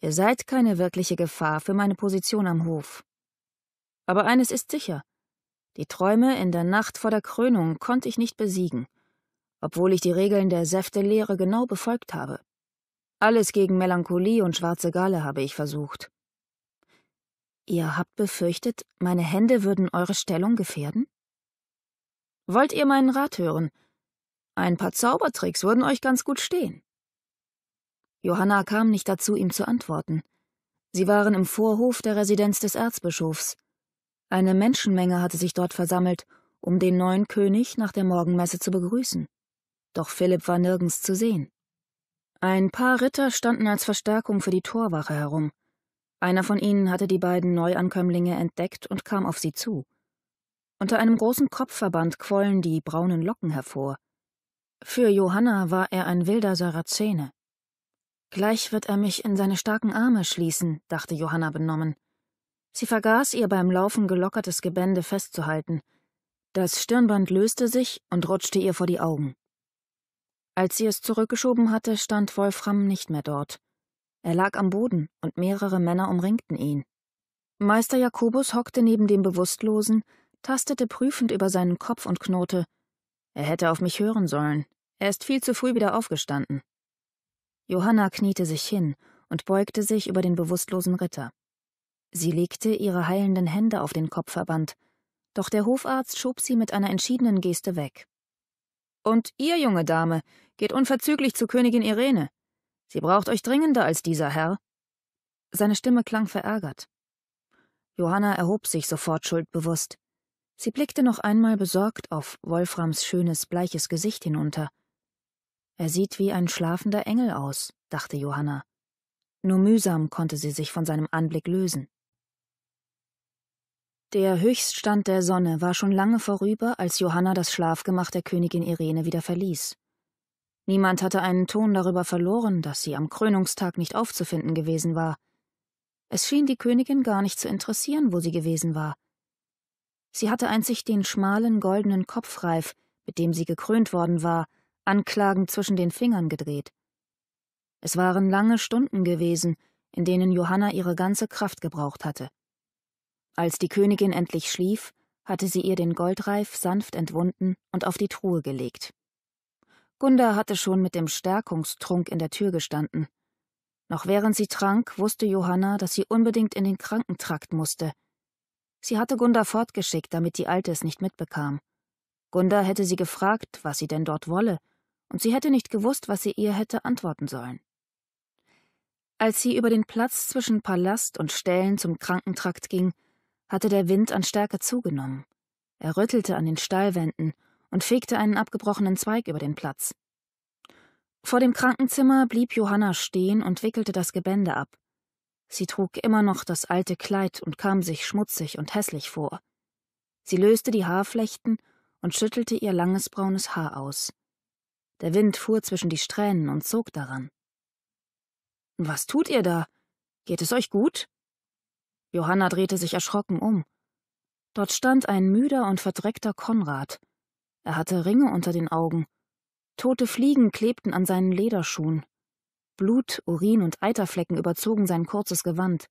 A: Ihr seid keine wirkliche Gefahr für meine Position am Hof. Aber eines ist sicher. Die Träume in der Nacht vor der Krönung konnte ich nicht besiegen, obwohl ich die Regeln der Säftelehre genau befolgt habe. Alles gegen Melancholie und schwarze Galle habe ich versucht. Ihr habt befürchtet, meine Hände würden eure Stellung gefährden? Wollt ihr meinen Rat hören? Ein paar Zaubertricks würden euch ganz gut stehen. Johanna kam nicht dazu, ihm zu antworten. Sie waren im Vorhof der Residenz des Erzbischofs. Eine Menschenmenge hatte sich dort versammelt, um den neuen König nach der Morgenmesse zu begrüßen. Doch Philipp war nirgends zu sehen. Ein paar Ritter standen als Verstärkung für die Torwache herum. Einer von ihnen hatte die beiden Neuankömmlinge entdeckt und kam auf sie zu. Unter einem großen Kopfverband quollen die braunen Locken hervor. Für Johanna war er ein wilder Sarazene. Gleich wird er mich in seine starken Arme schließen, dachte Johanna benommen. Sie vergaß, ihr beim Laufen gelockertes Gebände festzuhalten. Das Stirnband löste sich und rutschte ihr vor die Augen. Als sie es zurückgeschoben hatte, stand Wolfram nicht mehr dort. Er lag am Boden und mehrere Männer umringten ihn. Meister Jakobus hockte neben dem Bewusstlosen, tastete prüfend über seinen Kopf und knurrte. Er hätte auf mich hören sollen. Er ist viel zu früh wieder aufgestanden. Johanna kniete sich hin und beugte sich über den bewusstlosen Ritter. Sie legte ihre heilenden Hände auf den Kopfverband, doch der Hofarzt schob sie mit einer entschiedenen Geste weg. Und ihr, junge Dame, geht unverzüglich zu Königin Irene. Sie braucht euch dringender als dieser Herr. Seine Stimme klang verärgert. Johanna erhob sich sofort schuldbewusst. Sie blickte noch einmal besorgt auf Wolframs schönes, bleiches Gesicht hinunter. Er sieht wie ein schlafender Engel aus, dachte Johanna. Nur mühsam konnte sie sich von seinem Anblick lösen. Der Höchststand der Sonne war schon lange vorüber, als Johanna das Schlafgemach der Königin Irene wieder verließ. Niemand hatte einen Ton darüber verloren, dass sie am Krönungstag nicht aufzufinden gewesen war. Es schien die Königin gar nicht zu interessieren, wo sie gewesen war. Sie hatte einzig den schmalen goldenen Kopfreif, mit dem sie gekrönt worden war, anklagend zwischen den Fingern gedreht. Es waren lange Stunden gewesen, in denen Johanna ihre ganze Kraft gebraucht hatte. Als die Königin endlich schlief, hatte sie ihr den Goldreif sanft entwunden und auf die Truhe gelegt. Gunda hatte schon mit dem Stärkungstrunk in der Tür gestanden. Noch während sie trank, wusste Johanna, dass sie unbedingt in den Krankentrakt musste. Sie hatte Gunda fortgeschickt, damit die Alte es nicht mitbekam. Gunda hätte sie gefragt, was sie denn dort wolle, und sie hätte nicht gewusst, was sie ihr hätte antworten sollen. Als sie über den Platz zwischen Palast und Ställen zum Krankentrakt ging, hatte der Wind an Stärke zugenommen. Er rüttelte an den Stallwänden und fegte einen abgebrochenen Zweig über den Platz. Vor dem Krankenzimmer blieb Johanna stehen und wickelte das Gebände ab. Sie trug immer noch das alte Kleid und kam sich schmutzig und hässlich vor. Sie löste die Haarflechten und schüttelte ihr langes braunes Haar aus. Der Wind fuhr zwischen die Strähnen und zog daran. Was tut ihr da? Geht es euch gut? Johanna drehte sich erschrocken um. Dort stand ein müder und verdreckter Konrad. Er hatte Ringe unter den Augen. Tote Fliegen klebten an seinen Lederschuhen. Blut, Urin und Eiterflecken überzogen sein kurzes Gewand.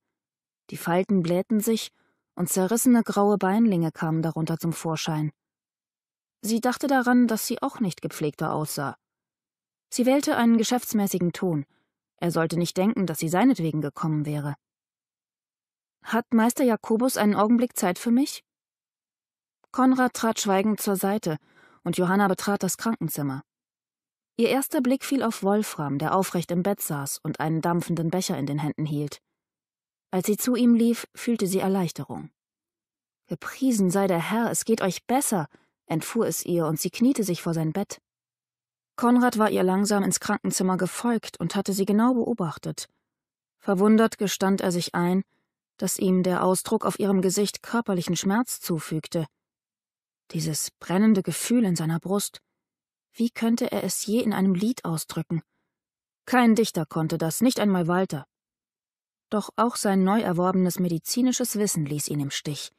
A: Die Falten blähten sich und zerrissene graue Beinlinge kamen darunter zum Vorschein. Sie dachte daran, dass sie auch nicht gepflegter aussah. Sie wählte einen geschäftsmäßigen Ton. Er sollte nicht denken, dass sie seinetwegen gekommen wäre. Hat Meister Jakobus einen Augenblick Zeit für mich? Konrad trat schweigend zur Seite, und Johanna betrat das Krankenzimmer. Ihr erster Blick fiel auf Wolfram, der aufrecht im Bett saß und einen dampfenden Becher in den Händen hielt. Als sie zu ihm lief, fühlte sie Erleichterung. Gepriesen sei der Herr, es geht euch besser, entfuhr es ihr, und sie kniete sich vor sein Bett. Konrad war ihr langsam ins Krankenzimmer gefolgt und hatte sie genau beobachtet. Verwundert gestand er sich ein, dass ihm der Ausdruck auf ihrem Gesicht körperlichen Schmerz zufügte. Dieses brennende Gefühl in seiner Brust. Wie könnte er es je in einem Lied ausdrücken? Kein Dichter konnte das, nicht einmal Walter. Doch auch sein neu erworbenes medizinisches Wissen ließ ihn im Stich.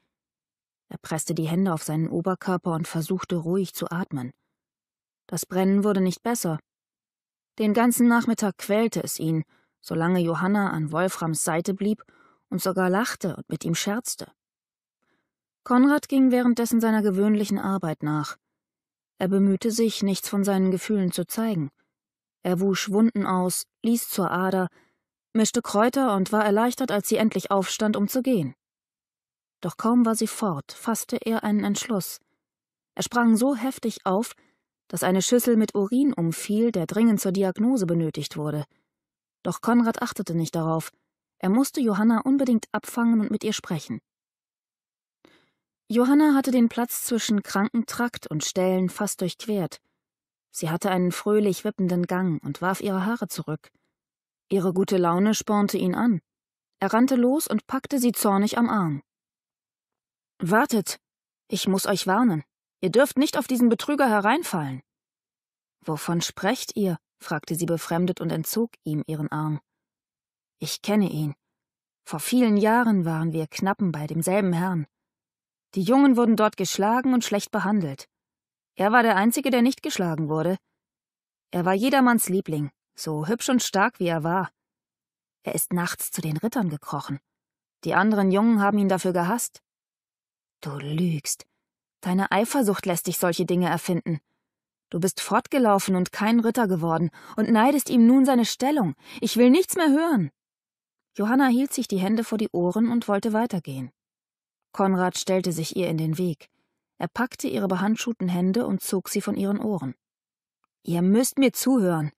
A: Er presste die Hände auf seinen Oberkörper und versuchte ruhig zu atmen. Das Brennen wurde nicht besser. Den ganzen Nachmittag quälte es ihn, solange Johanna an Wolframs Seite blieb und sogar lachte und mit ihm scherzte. Konrad ging währenddessen seiner gewöhnlichen Arbeit nach. Er bemühte sich, nichts von seinen Gefühlen zu zeigen. Er wusch Wunden aus, ließ zur Ader, mischte Kräuter und war erleichtert, als sie endlich aufstand, um zu gehen. Doch kaum war sie fort, fasste er einen Entschluss. Er sprang so heftig auf, dass eine Schüssel mit Urin umfiel, der dringend zur Diagnose benötigt wurde. Doch Konrad achtete nicht darauf. Er musste Johanna unbedingt abfangen und mit ihr sprechen. Johanna hatte den Platz zwischen Krankentrakt und Stellen fast durchquert. Sie hatte einen fröhlich wippenden Gang und warf ihre Haare zurück. Ihre gute Laune spornte ihn an. Er rannte los und packte sie zornig am Arm. Wartet, ich muss euch warnen. Ihr dürft nicht auf diesen Betrüger hereinfallen. Wovon sprecht ihr? fragte sie befremdet und entzog ihm ihren Arm. Ich kenne ihn. Vor vielen Jahren waren wir Knappen bei demselben Herrn. Die Jungen wurden dort geschlagen und schlecht behandelt. Er war der Einzige, der nicht geschlagen wurde. Er war jedermanns Liebling, so hübsch und stark wie er war. Er ist nachts zu den Rittern gekrochen. Die anderen Jungen haben ihn dafür gehasst. Du lügst. Deine Eifersucht lässt dich solche Dinge erfinden. Du bist fortgelaufen und kein Ritter geworden und neidest ihm nun seine Stellung. Ich will nichts mehr hören. Johanna hielt sich die Hände vor die Ohren und wollte weitergehen. Konrad stellte sich ihr in den Weg. Er packte ihre behandschuhten Hände und zog sie von ihren Ohren. Ihr müsst mir zuhören.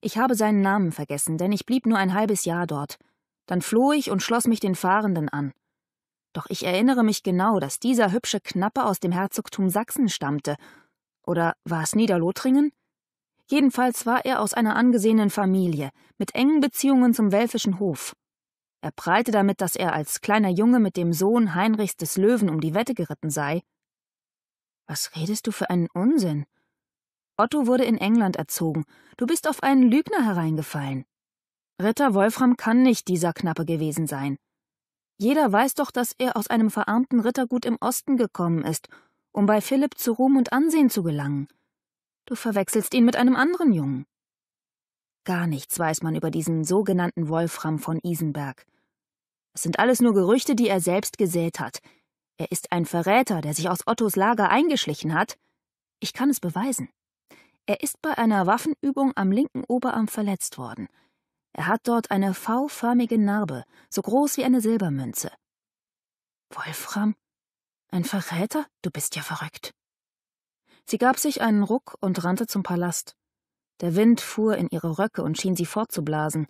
A: Ich habe seinen Namen vergessen, denn ich blieb nur ein halbes Jahr dort. Dann floh ich und schloss mich den Fahrenden an. Doch ich erinnere mich genau, dass dieser hübsche Knappe aus dem Herzogtum Sachsen stammte. Oder war es Niederlothringen? Jedenfalls war er aus einer angesehenen Familie, mit engen Beziehungen zum welfischen Hof. Er prallte damit, dass er als kleiner Junge mit dem Sohn Heinrichs des Löwen um die Wette geritten sei. Was redest du für einen Unsinn? Otto wurde in England erzogen. Du bist auf einen Lügner hereingefallen. Ritter Wolfram kann nicht dieser Knappe gewesen sein. Jeder weiß doch, dass er aus einem verarmten Rittergut im Osten gekommen ist, um bei Philipp zu Ruhm und Ansehen zu gelangen. Du verwechselst ihn mit einem anderen Jungen. Gar nichts weiß man über diesen sogenannten Wolfram von Isenberg. Es sind alles nur Gerüchte, die er selbst gesät hat. Er ist ein Verräter, der sich aus Ottos Lager eingeschlichen hat. Ich kann es beweisen. Er ist bei einer Waffenübung am linken Oberarm verletzt worden. Er hat dort eine V-förmige Narbe, so groß wie eine Silbermünze. Wolfram? Ein Verräter? Du bist ja verrückt. Sie gab sich einen Ruck und rannte zum Palast. Der Wind fuhr in ihre Röcke und schien sie fortzublasen.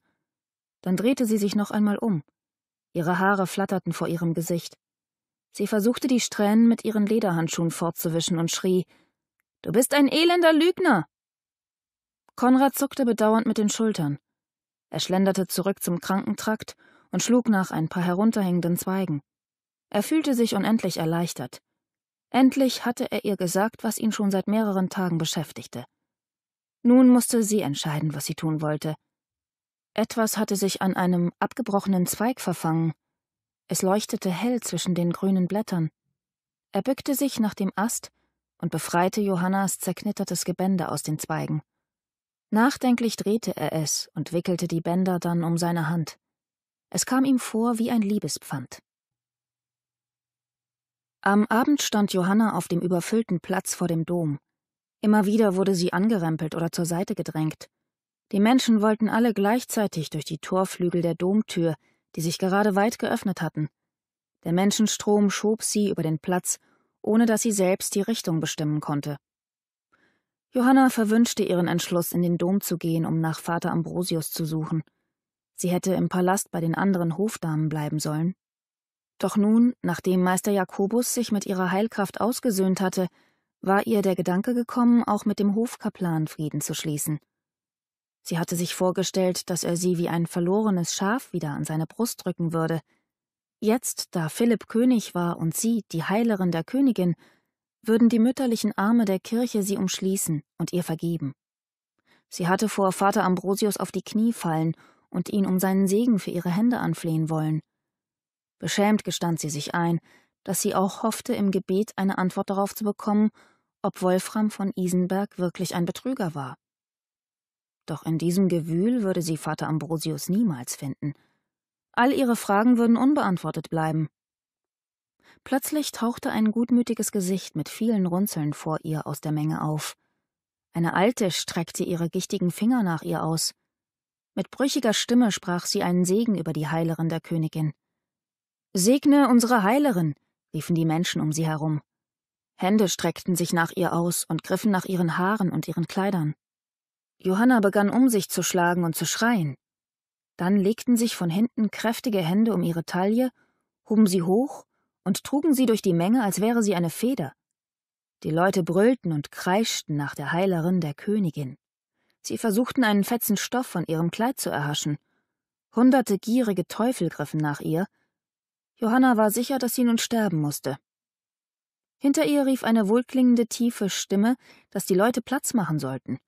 A: Dann drehte sie sich noch einmal um. Ihre Haare flatterten vor ihrem Gesicht. Sie versuchte die Strähnen mit ihren Lederhandschuhen fortzuwischen und schrie Du bist ein elender Lügner. Konrad zuckte bedauernd mit den Schultern. Er schlenderte zurück zum Krankentrakt und schlug nach ein paar herunterhängenden Zweigen. Er fühlte sich unendlich erleichtert. Endlich hatte er ihr gesagt, was ihn schon seit mehreren Tagen beschäftigte. Nun musste sie entscheiden, was sie tun wollte. Etwas hatte sich an einem abgebrochenen Zweig verfangen. Es leuchtete hell zwischen den grünen Blättern. Er bückte sich nach dem Ast und befreite Johannas zerknittertes Gebänder aus den Zweigen. Nachdenklich drehte er es und wickelte die Bänder dann um seine Hand. Es kam ihm vor wie ein Liebespfand. Am Abend stand Johanna auf dem überfüllten Platz vor dem Dom. Immer wieder wurde sie angerempelt oder zur Seite gedrängt. Die Menschen wollten alle gleichzeitig durch die Torflügel der Domtür, die sich gerade weit geöffnet hatten. Der Menschenstrom schob sie über den Platz, ohne dass sie selbst die Richtung bestimmen konnte. Johanna verwünschte ihren Entschluss, in den Dom zu gehen, um nach Vater Ambrosius zu suchen. Sie hätte im Palast bei den anderen Hofdamen bleiben sollen. Doch nun, nachdem Meister Jakobus sich mit ihrer Heilkraft ausgesöhnt hatte, war ihr der Gedanke gekommen, auch mit dem Hofkaplan Frieden zu schließen. Sie hatte sich vorgestellt, dass er sie wie ein verlorenes Schaf wieder an seine Brust drücken würde. Jetzt, da Philipp König war und sie die Heilerin der Königin, würden die mütterlichen Arme der Kirche sie umschließen und ihr vergeben. Sie hatte vor Vater Ambrosius auf die Knie fallen und ihn um seinen Segen für ihre Hände anflehen wollen. Beschämt gestand sie sich ein, dass sie auch hoffte, im Gebet eine Antwort darauf zu bekommen, ob Wolfram von Isenberg wirklich ein Betrüger war. Doch in diesem Gewühl würde sie Vater Ambrosius niemals finden. All ihre Fragen würden unbeantwortet bleiben. Plötzlich tauchte ein gutmütiges Gesicht mit vielen Runzeln vor ihr aus der Menge auf. Eine Alte streckte ihre gichtigen Finger nach ihr aus. Mit brüchiger Stimme sprach sie einen Segen über die Heilerin der Königin. Segne unsere Heilerin, riefen die Menschen um sie herum. Hände streckten sich nach ihr aus und griffen nach ihren Haaren und ihren Kleidern. Johanna begann um sich zu schlagen und zu schreien. Dann legten sich von hinten kräftige Hände um ihre Taille, hoben sie hoch und trugen sie durch die Menge, als wäre sie eine Feder. Die Leute brüllten und kreischten nach der Heilerin der Königin. Sie versuchten einen fetzen Stoff von ihrem Kleid zu erhaschen. Hunderte gierige Teufel griffen nach ihr, Johanna war sicher, dass sie nun sterben musste. Hinter ihr rief eine wohlklingende, tiefe Stimme, dass die Leute Platz machen sollten.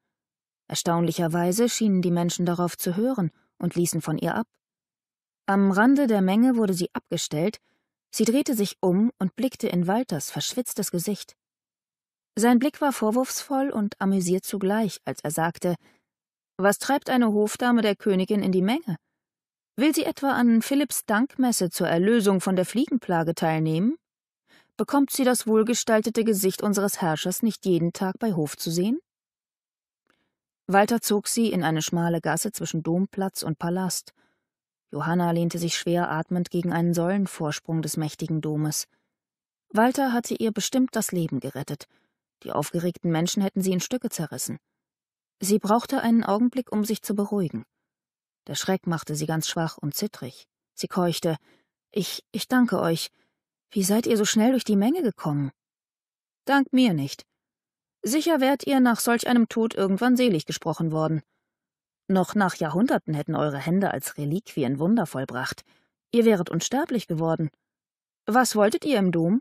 A: Erstaunlicherweise schienen die Menschen darauf zu hören und ließen von ihr ab. Am Rande der Menge wurde sie abgestellt, sie drehte sich um und blickte in Walters verschwitztes Gesicht. Sein Blick war vorwurfsvoll und amüsiert zugleich, als er sagte Was treibt eine Hofdame der Königin in die Menge? Will sie etwa an Philipps Dankmesse zur Erlösung von der Fliegenplage teilnehmen? Bekommt sie das wohlgestaltete Gesicht unseres Herrschers nicht jeden Tag bei Hof zu sehen? Walter zog sie in eine schmale Gasse zwischen Domplatz und Palast. Johanna lehnte sich schwer atmend gegen einen Säulenvorsprung des mächtigen Domes. Walter hatte ihr bestimmt das Leben gerettet. Die aufgeregten Menschen hätten sie in Stücke zerrissen. Sie brauchte einen Augenblick, um sich zu beruhigen. Der Schreck machte sie ganz schwach und zittrig. Sie keuchte. Ich, ich danke euch. Wie seid ihr so schnell durch die Menge gekommen? Dank mir nicht. Sicher wärt ihr nach solch einem Tod irgendwann selig gesprochen worden. Noch nach Jahrhunderten hätten eure Hände als Reliquien Wunder vollbracht. Ihr wäret unsterblich geworden. Was wolltet ihr im Dom?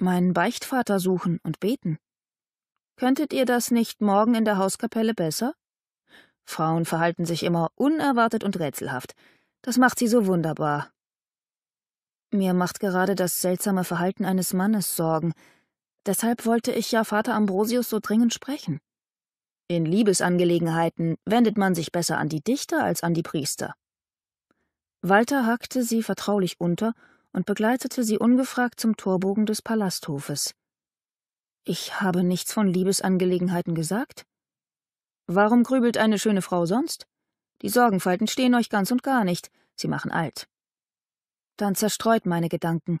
A: Meinen Beichtvater suchen und beten. Könntet ihr das nicht morgen in der Hauskapelle besser? Frauen verhalten sich immer unerwartet und rätselhaft. Das macht sie so wunderbar. Mir macht gerade das seltsame Verhalten eines Mannes Sorgen. Deshalb wollte ich ja Vater Ambrosius so dringend sprechen. In Liebesangelegenheiten wendet man sich besser an die Dichter als an die Priester. Walter hackte sie vertraulich unter und begleitete sie ungefragt zum Torbogen des Palasthofes. Ich habe nichts von Liebesangelegenheiten gesagt? Warum grübelt eine schöne Frau sonst? Die Sorgenfalten stehen euch ganz und gar nicht, sie machen alt. Dann zerstreut meine Gedanken.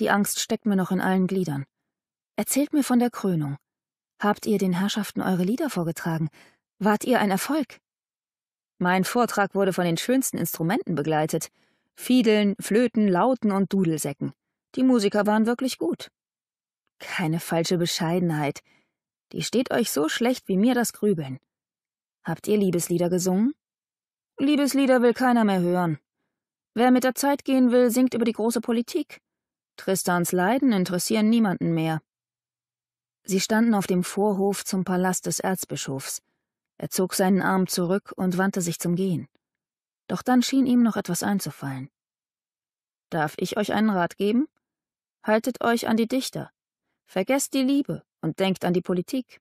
A: Die Angst steckt mir noch in allen Gliedern. Erzählt mir von der Krönung. Habt ihr den Herrschaften eure Lieder vorgetragen? Wart ihr ein Erfolg? Mein Vortrag wurde von den schönsten Instrumenten begleitet. Fiedeln, Flöten, Lauten und Dudelsäcken. Die Musiker waren wirklich gut. Keine falsche Bescheidenheit. Die steht euch so schlecht wie mir das Grübeln. Habt ihr Liebeslieder gesungen? Liebeslieder will keiner mehr hören. Wer mit der Zeit gehen will, singt über die große Politik. Tristans Leiden interessieren niemanden mehr. Sie standen auf dem Vorhof zum Palast des Erzbischofs. Er zog seinen Arm zurück und wandte sich zum Gehen. Doch dann schien ihm noch etwas einzufallen. Darf ich euch einen Rat geben? Haltet euch an die Dichter. Vergesst die Liebe. Und denkt an die Politik.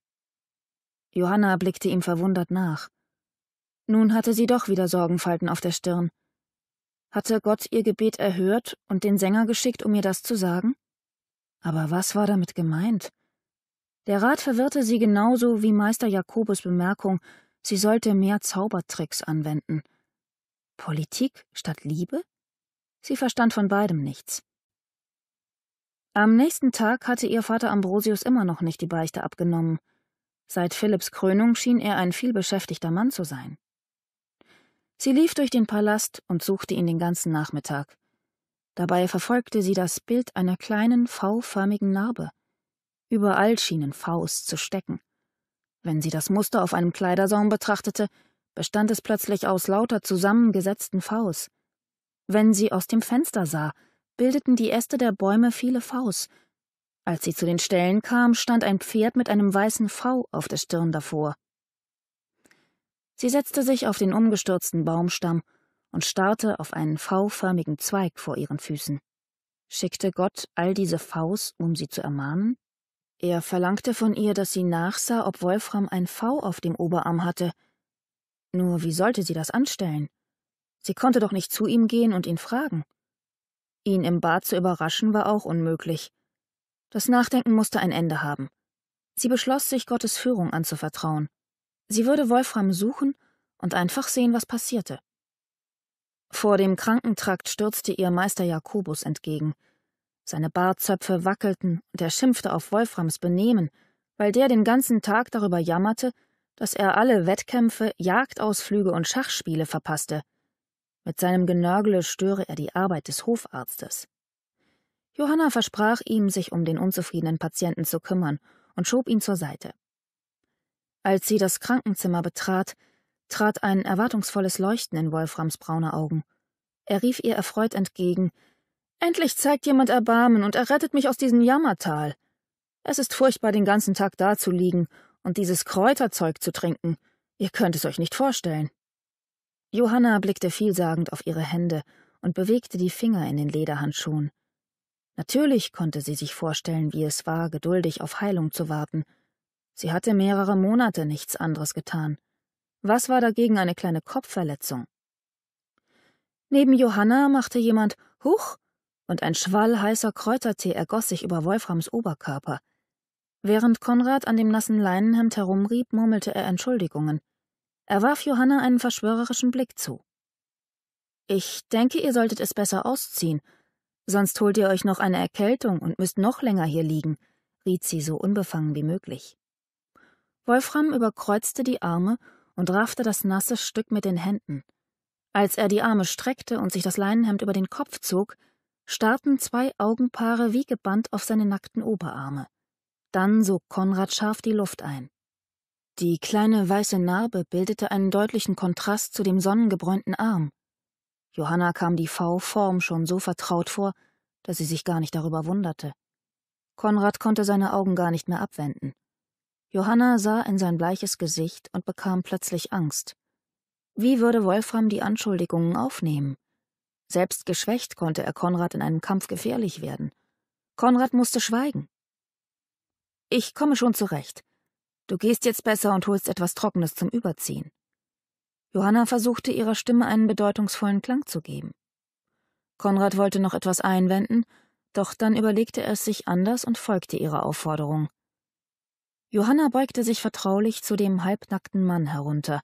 A: Johanna blickte ihm verwundert nach. Nun hatte sie doch wieder Sorgenfalten auf der Stirn. Hatte Gott ihr Gebet erhört und den Sänger geschickt, um ihr das zu sagen? Aber was war damit gemeint? Der Rat verwirrte sie genauso wie Meister Jakobus Bemerkung, sie sollte mehr Zaubertricks anwenden. Politik statt Liebe? Sie verstand von beidem nichts. Am nächsten Tag hatte ihr Vater Ambrosius immer noch nicht die Beichte abgenommen. Seit Philipps Krönung schien er ein vielbeschäftigter Mann zu sein. Sie lief durch den Palast und suchte ihn den ganzen Nachmittag. Dabei verfolgte sie das Bild einer kleinen, V-förmigen Narbe. Überall schienen Vs zu stecken. Wenn sie das Muster auf einem Kleidersaum betrachtete, bestand es plötzlich aus lauter zusammengesetzten Vs. Wenn sie aus dem Fenster sah, bildeten die Äste der Bäume viele Vs. Als sie zu den Stellen kam, stand ein Pferd mit einem weißen V auf der Stirn davor. Sie setzte sich auf den umgestürzten Baumstamm und starrte auf einen V-förmigen Zweig vor ihren Füßen. Schickte Gott all diese Vs, um sie zu ermahnen? Er verlangte von ihr, dass sie nachsah, ob Wolfram ein V auf dem Oberarm hatte. Nur wie sollte sie das anstellen? Sie konnte doch nicht zu ihm gehen und ihn fragen. Ihn im Bad zu überraschen war auch unmöglich. Das Nachdenken musste ein Ende haben. Sie beschloss, sich Gottes Führung anzuvertrauen. Sie würde Wolfram suchen und einfach sehen, was passierte. Vor dem Krankentrakt stürzte ihr Meister Jakobus entgegen. Seine Bartzöpfe wackelten und er schimpfte auf Wolframs Benehmen, weil der den ganzen Tag darüber jammerte, dass er alle Wettkämpfe, Jagdausflüge und Schachspiele verpasste – mit seinem Genörgele störe er die Arbeit des Hofarztes. Johanna versprach ihm, sich um den unzufriedenen Patienten zu kümmern und schob ihn zur Seite. Als sie das Krankenzimmer betrat, trat ein erwartungsvolles Leuchten in Wolframs braune Augen. Er rief ihr erfreut entgegen Endlich zeigt jemand Erbarmen und errettet mich aus diesem Jammertal. Es ist furchtbar, den ganzen Tag dazuliegen und dieses Kräuterzeug zu trinken. Ihr könnt es euch nicht vorstellen. Johanna blickte vielsagend auf ihre Hände und bewegte die Finger in den Lederhandschuhen. Natürlich konnte sie sich vorstellen, wie es war, geduldig auf Heilung zu warten. Sie hatte mehrere Monate nichts anderes getan. Was war dagegen eine kleine Kopfverletzung? Neben Johanna machte jemand Huch und ein Schwall heißer Kräutertee ergoss sich über Wolframs Oberkörper. Während Konrad an dem nassen Leinenhemd herumrieb, murmelte er Entschuldigungen. Er warf Johanna einen verschwörerischen Blick zu. Ich denke, ihr solltet es besser ausziehen, sonst holt ihr euch noch eine Erkältung und müsst noch länger hier liegen, riet sie so unbefangen wie möglich. Wolfram überkreuzte die Arme und raffte das nasse Stück mit den Händen. Als er die Arme streckte und sich das Leinenhemd über den Kopf zog, starrten zwei Augenpaare wie gebannt auf seine nackten Oberarme. Dann sog Konrad scharf die Luft ein. Die kleine weiße Narbe bildete einen deutlichen Kontrast zu dem sonnengebräunten Arm. Johanna kam die V-Form schon so vertraut vor, dass sie sich gar nicht darüber wunderte. Konrad konnte seine Augen gar nicht mehr abwenden. Johanna sah in sein bleiches Gesicht und bekam plötzlich Angst. Wie würde Wolfram die Anschuldigungen aufnehmen? Selbst geschwächt konnte er Konrad in einem Kampf gefährlich werden. Konrad musste schweigen. Ich komme schon zurecht. Du gehst jetzt besser und holst etwas Trockenes zum Überziehen. Johanna versuchte ihrer Stimme einen bedeutungsvollen Klang zu geben. Konrad wollte noch etwas einwenden, doch dann überlegte er es sich anders und folgte ihrer Aufforderung. Johanna beugte sich vertraulich zu dem halbnackten Mann herunter.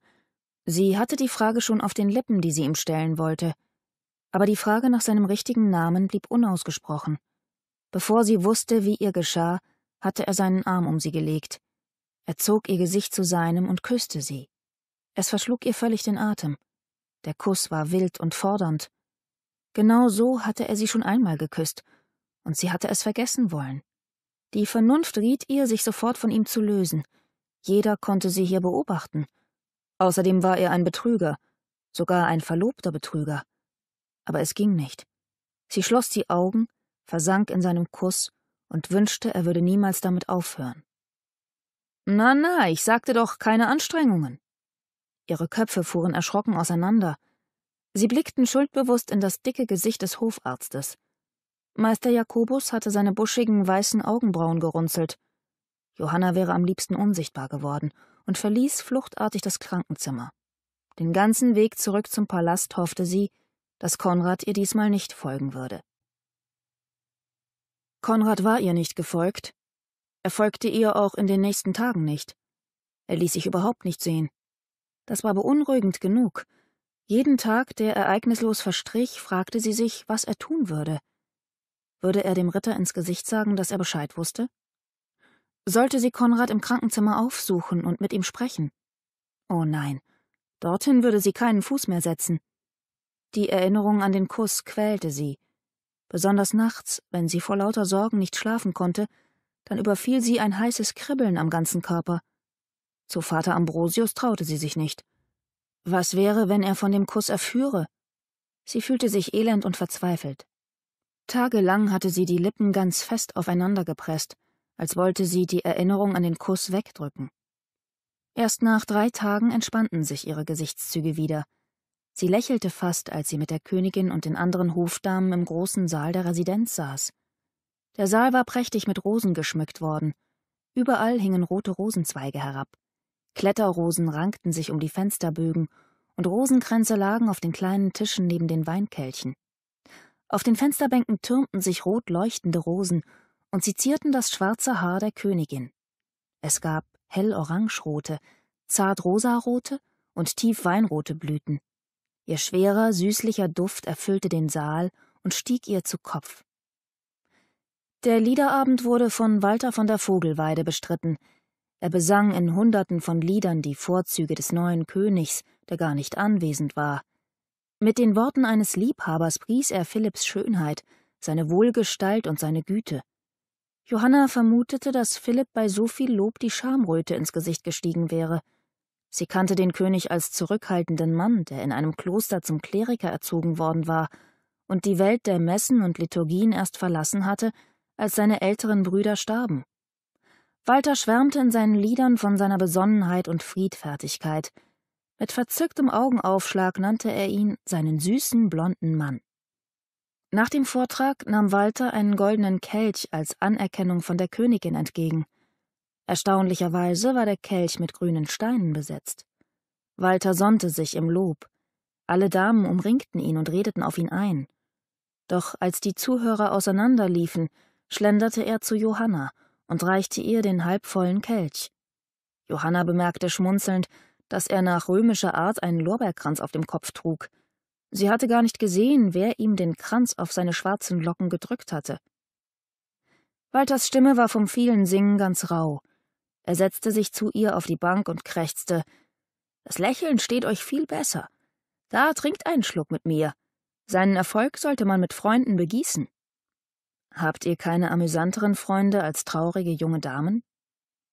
A: Sie hatte die Frage schon auf den Lippen, die sie ihm stellen wollte, aber die Frage nach seinem richtigen Namen blieb unausgesprochen. Bevor sie wusste, wie ihr geschah, hatte er seinen Arm um sie gelegt. Er zog ihr Gesicht zu seinem und küsste sie. Es verschlug ihr völlig den Atem. Der Kuss war wild und fordernd. Genau so hatte er sie schon einmal geküsst, und sie hatte es vergessen wollen. Die Vernunft riet ihr, sich sofort von ihm zu lösen. Jeder konnte sie hier beobachten. Außerdem war er ein Betrüger, sogar ein verlobter Betrüger. Aber es ging nicht. Sie schloss die Augen, versank in seinem Kuss und wünschte, er würde niemals damit aufhören. Na, na, ich sagte doch keine Anstrengungen. Ihre Köpfe fuhren erschrocken auseinander. Sie blickten schuldbewusst in das dicke Gesicht des Hofarztes. Meister Jakobus hatte seine buschigen weißen Augenbrauen gerunzelt. Johanna wäre am liebsten unsichtbar geworden und verließ fluchtartig das Krankenzimmer. Den ganzen Weg zurück zum Palast hoffte sie, dass Konrad ihr diesmal nicht folgen würde. Konrad war ihr nicht gefolgt, er folgte ihr auch in den nächsten Tagen nicht. Er ließ sich überhaupt nicht sehen. Das war beunruhigend genug. Jeden Tag, der ereignislos verstrich, fragte sie sich, was er tun würde. Würde er dem Ritter ins Gesicht sagen, dass er Bescheid wusste? Sollte sie Konrad im Krankenzimmer aufsuchen und mit ihm sprechen? Oh nein, dorthin würde sie keinen Fuß mehr setzen. Die Erinnerung an den Kuss quälte sie. Besonders nachts, wenn sie vor lauter Sorgen nicht schlafen konnte, dann überfiel sie ein heißes Kribbeln am ganzen Körper. Zu Vater Ambrosius traute sie sich nicht. Was wäre, wenn er von dem Kuss erführe? Sie fühlte sich elend und verzweifelt. Tagelang hatte sie die Lippen ganz fest aufeinander gepresst, als wollte sie die Erinnerung an den Kuss wegdrücken. Erst nach drei Tagen entspannten sich ihre Gesichtszüge wieder. Sie lächelte fast, als sie mit der Königin und den anderen Hofdamen im großen Saal der Residenz saß. Der Saal war prächtig mit Rosen geschmückt worden. Überall hingen rote Rosenzweige herab. Kletterrosen rankten sich um die Fensterbögen, und Rosenkränze lagen auf den kleinen Tischen neben den Weinkelchen. Auf den Fensterbänken türmten sich rot leuchtende Rosen, und sie zierten das schwarze Haar der Königin. Es gab hell orangerote, zart rosarote und tief weinrote Blüten. Ihr schwerer, süßlicher Duft erfüllte den Saal und stieg ihr zu Kopf. Der Liederabend wurde von Walter von der Vogelweide bestritten. Er besang in Hunderten von Liedern die Vorzüge des neuen Königs, der gar nicht anwesend war. Mit den Worten eines Liebhabers pries er Philipps Schönheit, seine Wohlgestalt und seine Güte. Johanna vermutete, dass Philipp bei so viel Lob die Schamröte ins Gesicht gestiegen wäre. Sie kannte den König als zurückhaltenden Mann, der in einem Kloster zum Kleriker erzogen worden war und die Welt der Messen und Liturgien erst verlassen hatte, als seine älteren Brüder starben. Walter schwärmte in seinen Liedern von seiner Besonnenheit und Friedfertigkeit. Mit verzücktem Augenaufschlag nannte er ihn seinen süßen blonden Mann. Nach dem Vortrag nahm Walter einen goldenen Kelch als Anerkennung von der Königin entgegen. Erstaunlicherweise war der Kelch mit grünen Steinen besetzt. Walter sonnte sich im Lob. Alle Damen umringten ihn und redeten auf ihn ein. Doch als die Zuhörer auseinanderliefen schlenderte er zu Johanna und reichte ihr den halbvollen Kelch. Johanna bemerkte schmunzelnd, dass er nach römischer Art einen Lorbeerkranz auf dem Kopf trug. Sie hatte gar nicht gesehen, wer ihm den Kranz auf seine schwarzen Locken gedrückt hatte. Walters Stimme war vom vielen Singen ganz rau. Er setzte sich zu ihr auf die Bank und krächzte Das Lächeln steht euch viel besser. Da trinkt einen Schluck mit mir. Seinen Erfolg sollte man mit Freunden begießen. Habt ihr keine amüsanteren Freunde als traurige junge Damen?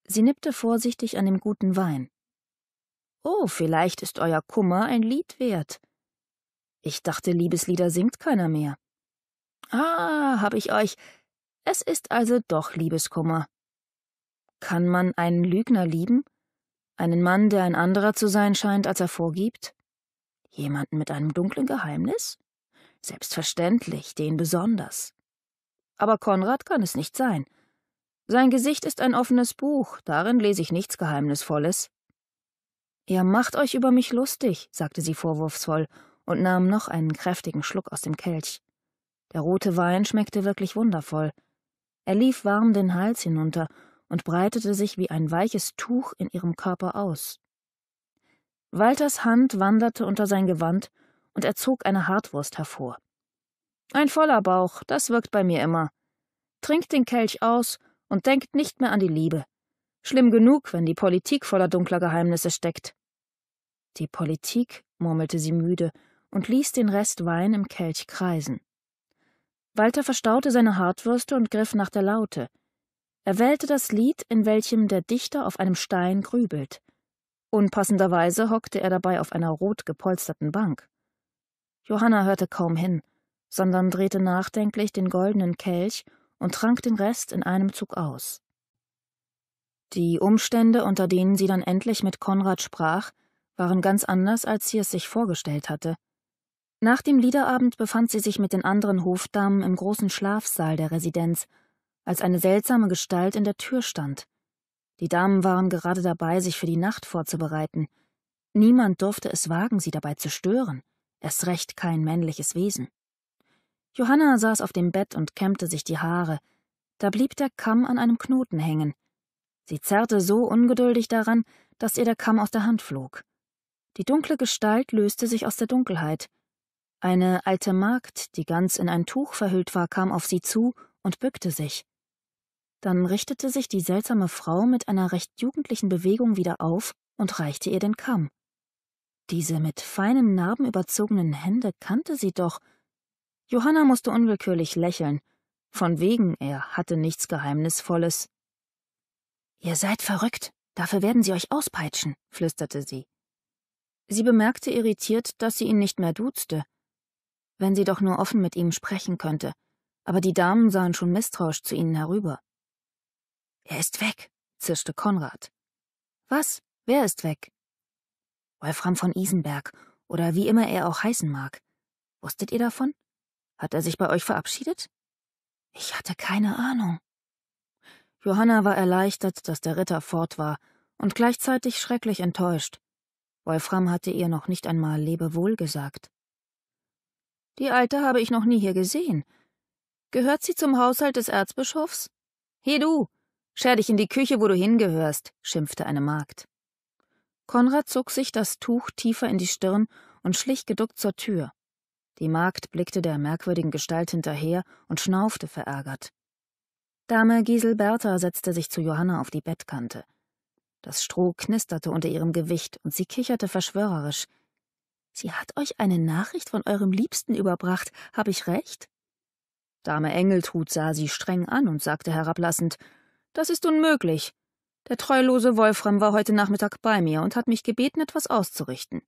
A: Sie nippte vorsichtig an dem guten Wein. Oh, vielleicht ist euer Kummer ein Lied wert. Ich dachte, Liebeslieder singt keiner mehr. Ah, hab ich euch. Es ist also doch Liebeskummer. Kann man einen Lügner lieben? Einen Mann, der ein anderer zu sein scheint, als er vorgibt? Jemanden mit einem dunklen Geheimnis? Selbstverständlich, den besonders. Aber Konrad kann es nicht sein. Sein Gesicht ist ein offenes Buch, darin lese ich nichts Geheimnisvolles. Ihr macht euch über mich lustig, sagte sie vorwurfsvoll und nahm noch einen kräftigen Schluck aus dem Kelch. Der rote Wein schmeckte wirklich wundervoll. Er lief warm den Hals hinunter und breitete sich wie ein weiches Tuch in ihrem Körper aus. Walters Hand wanderte unter sein Gewand und er zog eine Hartwurst hervor. Ein voller Bauch, das wirkt bei mir immer. Trinkt den Kelch aus und denkt nicht mehr an die Liebe. Schlimm genug, wenn die Politik voller dunkler Geheimnisse steckt. Die Politik, murmelte sie müde und ließ den Rest Wein im Kelch kreisen. Walter verstaute seine Hartwürste und griff nach der Laute. Er wählte das Lied, in welchem der Dichter auf einem Stein grübelt. Unpassenderweise hockte er dabei auf einer rot gepolsterten Bank. Johanna hörte kaum hin sondern drehte nachdenklich den goldenen Kelch und trank den Rest in einem Zug aus. Die Umstände, unter denen sie dann endlich mit Konrad sprach, waren ganz anders, als sie es sich vorgestellt hatte. Nach dem Liederabend befand sie sich mit den anderen Hofdamen im großen Schlafsaal der Residenz, als eine seltsame Gestalt in der Tür stand. Die Damen waren gerade dabei, sich für die Nacht vorzubereiten. Niemand durfte es wagen, sie dabei zu stören, erst recht kein männliches Wesen. Johanna saß auf dem Bett und kämmte sich die Haare. Da blieb der Kamm an einem Knoten hängen. Sie zerrte so ungeduldig daran, dass ihr der Kamm aus der Hand flog. Die dunkle Gestalt löste sich aus der Dunkelheit. Eine alte Magd, die ganz in ein Tuch verhüllt war, kam auf sie zu und bückte sich. Dann richtete sich die seltsame Frau mit einer recht jugendlichen Bewegung wieder auf und reichte ihr den Kamm. Diese mit feinen Narben überzogenen Hände kannte sie doch, Johanna musste unwillkürlich lächeln. Von wegen, er hatte nichts Geheimnisvolles. Ihr seid verrückt, dafür werden sie euch auspeitschen, flüsterte sie. Sie bemerkte irritiert, dass sie ihn nicht mehr duzte. Wenn sie doch nur offen mit ihm sprechen könnte, aber die Damen sahen schon misstrauisch zu ihnen herüber. Er ist weg, zischte Konrad. Was? Wer ist weg? Wolfram von Isenberg, oder wie immer er auch heißen mag. Wusstet ihr davon? Hat er sich bei euch verabschiedet? Ich hatte keine Ahnung. Johanna war erleichtert, dass der Ritter fort war und gleichzeitig schrecklich enttäuscht. Wolfram hatte ihr noch nicht einmal Lebewohl gesagt. Die Alte habe ich noch nie hier gesehen. Gehört sie zum Haushalt des Erzbischofs? He du! Scher dich in die Küche, wo du hingehörst, schimpfte eine Magd. Konrad zog sich das Tuch tiefer in die Stirn und schlich geduckt zur Tür. Die Magd blickte der merkwürdigen Gestalt hinterher und schnaufte verärgert. Dame Giselberta setzte sich zu Johanna auf die Bettkante. Das Stroh knisterte unter ihrem Gewicht und sie kicherte verschwörerisch. Sie hat euch eine Nachricht von eurem Liebsten überbracht, habe ich recht? Dame Engeltrud sah sie streng an und sagte herablassend: Das ist unmöglich. Der treulose Wolfram war heute Nachmittag bei mir und hat mich gebeten, etwas auszurichten.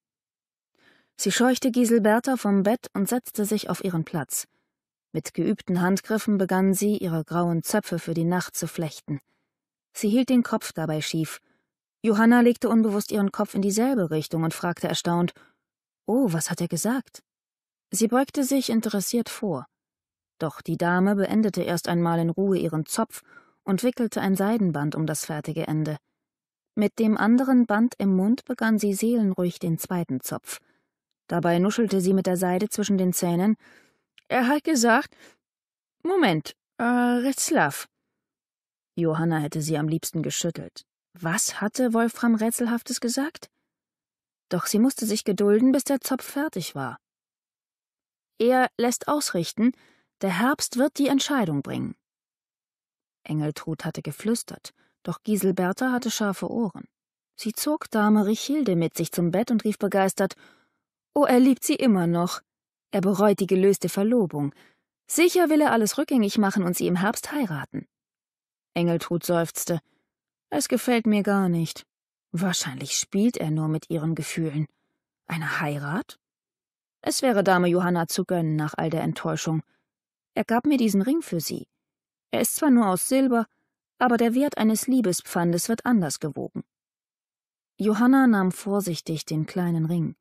A: Sie scheuchte Giselberta vom Bett und setzte sich auf ihren Platz. Mit geübten Handgriffen begann sie, ihre grauen Zöpfe für die Nacht zu flechten. Sie hielt den Kopf dabei schief. Johanna legte unbewusst ihren Kopf in dieselbe Richtung und fragte erstaunt: Oh, was hat er gesagt? Sie beugte sich interessiert vor. Doch die Dame beendete erst einmal in Ruhe ihren Zopf und wickelte ein Seidenband um das fertige Ende. Mit dem anderen Band im Mund begann sie seelenruhig den zweiten Zopf. Dabei nuschelte sie mit der Seide zwischen den Zähnen. Er hat gesagt, Moment, äh, Retzlaff. Johanna hätte sie am liebsten geschüttelt. Was hatte Wolfram Rätselhaftes gesagt? Doch sie musste sich gedulden, bis der Zopf fertig war. Er lässt ausrichten, der Herbst wird die Entscheidung bringen. Engeltrud hatte geflüstert, doch Giselberta hatte scharfe Ohren. Sie zog Dame Richilde mit sich zum Bett und rief begeistert Oh, er liebt sie immer noch. Er bereut die gelöste Verlobung. Sicher will er alles rückgängig machen und sie im Herbst heiraten. Engeltrud seufzte. Es gefällt mir gar nicht. Wahrscheinlich spielt er nur mit ihren Gefühlen. Eine Heirat? Es wäre Dame Johanna zu gönnen nach all der Enttäuschung. Er gab mir diesen Ring für sie. Er ist zwar nur aus Silber, aber der Wert eines Liebespfandes wird anders gewogen. Johanna nahm vorsichtig den kleinen Ring.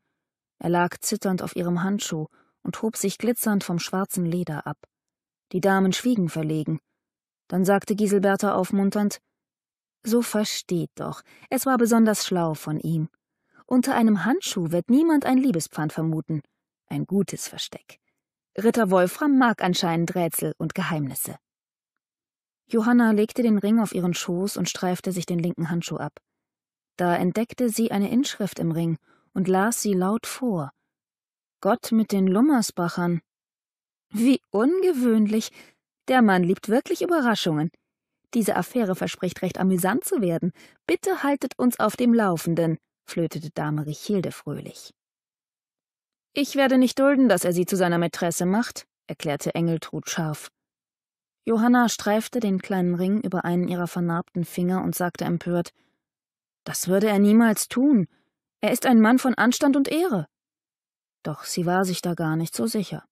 A: Er lag zitternd auf ihrem Handschuh und hob sich glitzernd vom schwarzen Leder ab. Die Damen schwiegen verlegen. Dann sagte Giselberta aufmunternd So versteht doch, es war besonders schlau von ihm. Unter einem Handschuh wird niemand ein Liebespfand vermuten. Ein gutes Versteck. Ritter Wolfram mag anscheinend Rätsel und Geheimnisse. Johanna legte den Ring auf ihren Schoß und streifte sich den linken Handschuh ab. Da entdeckte sie eine Inschrift im Ring und las sie laut vor. Gott mit den Lummersbachern. Wie ungewöhnlich. Der Mann liebt wirklich Überraschungen. Diese Affäre verspricht recht amüsant zu werden. Bitte haltet uns auf dem Laufenden, flötete Dame Richilde fröhlich. Ich werde nicht dulden, dass er sie zu seiner Mätresse macht, erklärte Engeltrud scharf. Johanna streifte den kleinen Ring über einen ihrer vernarbten Finger und sagte empört Das würde er niemals tun. Er ist ein Mann von Anstand und Ehre. Doch sie war sich da gar nicht so sicher.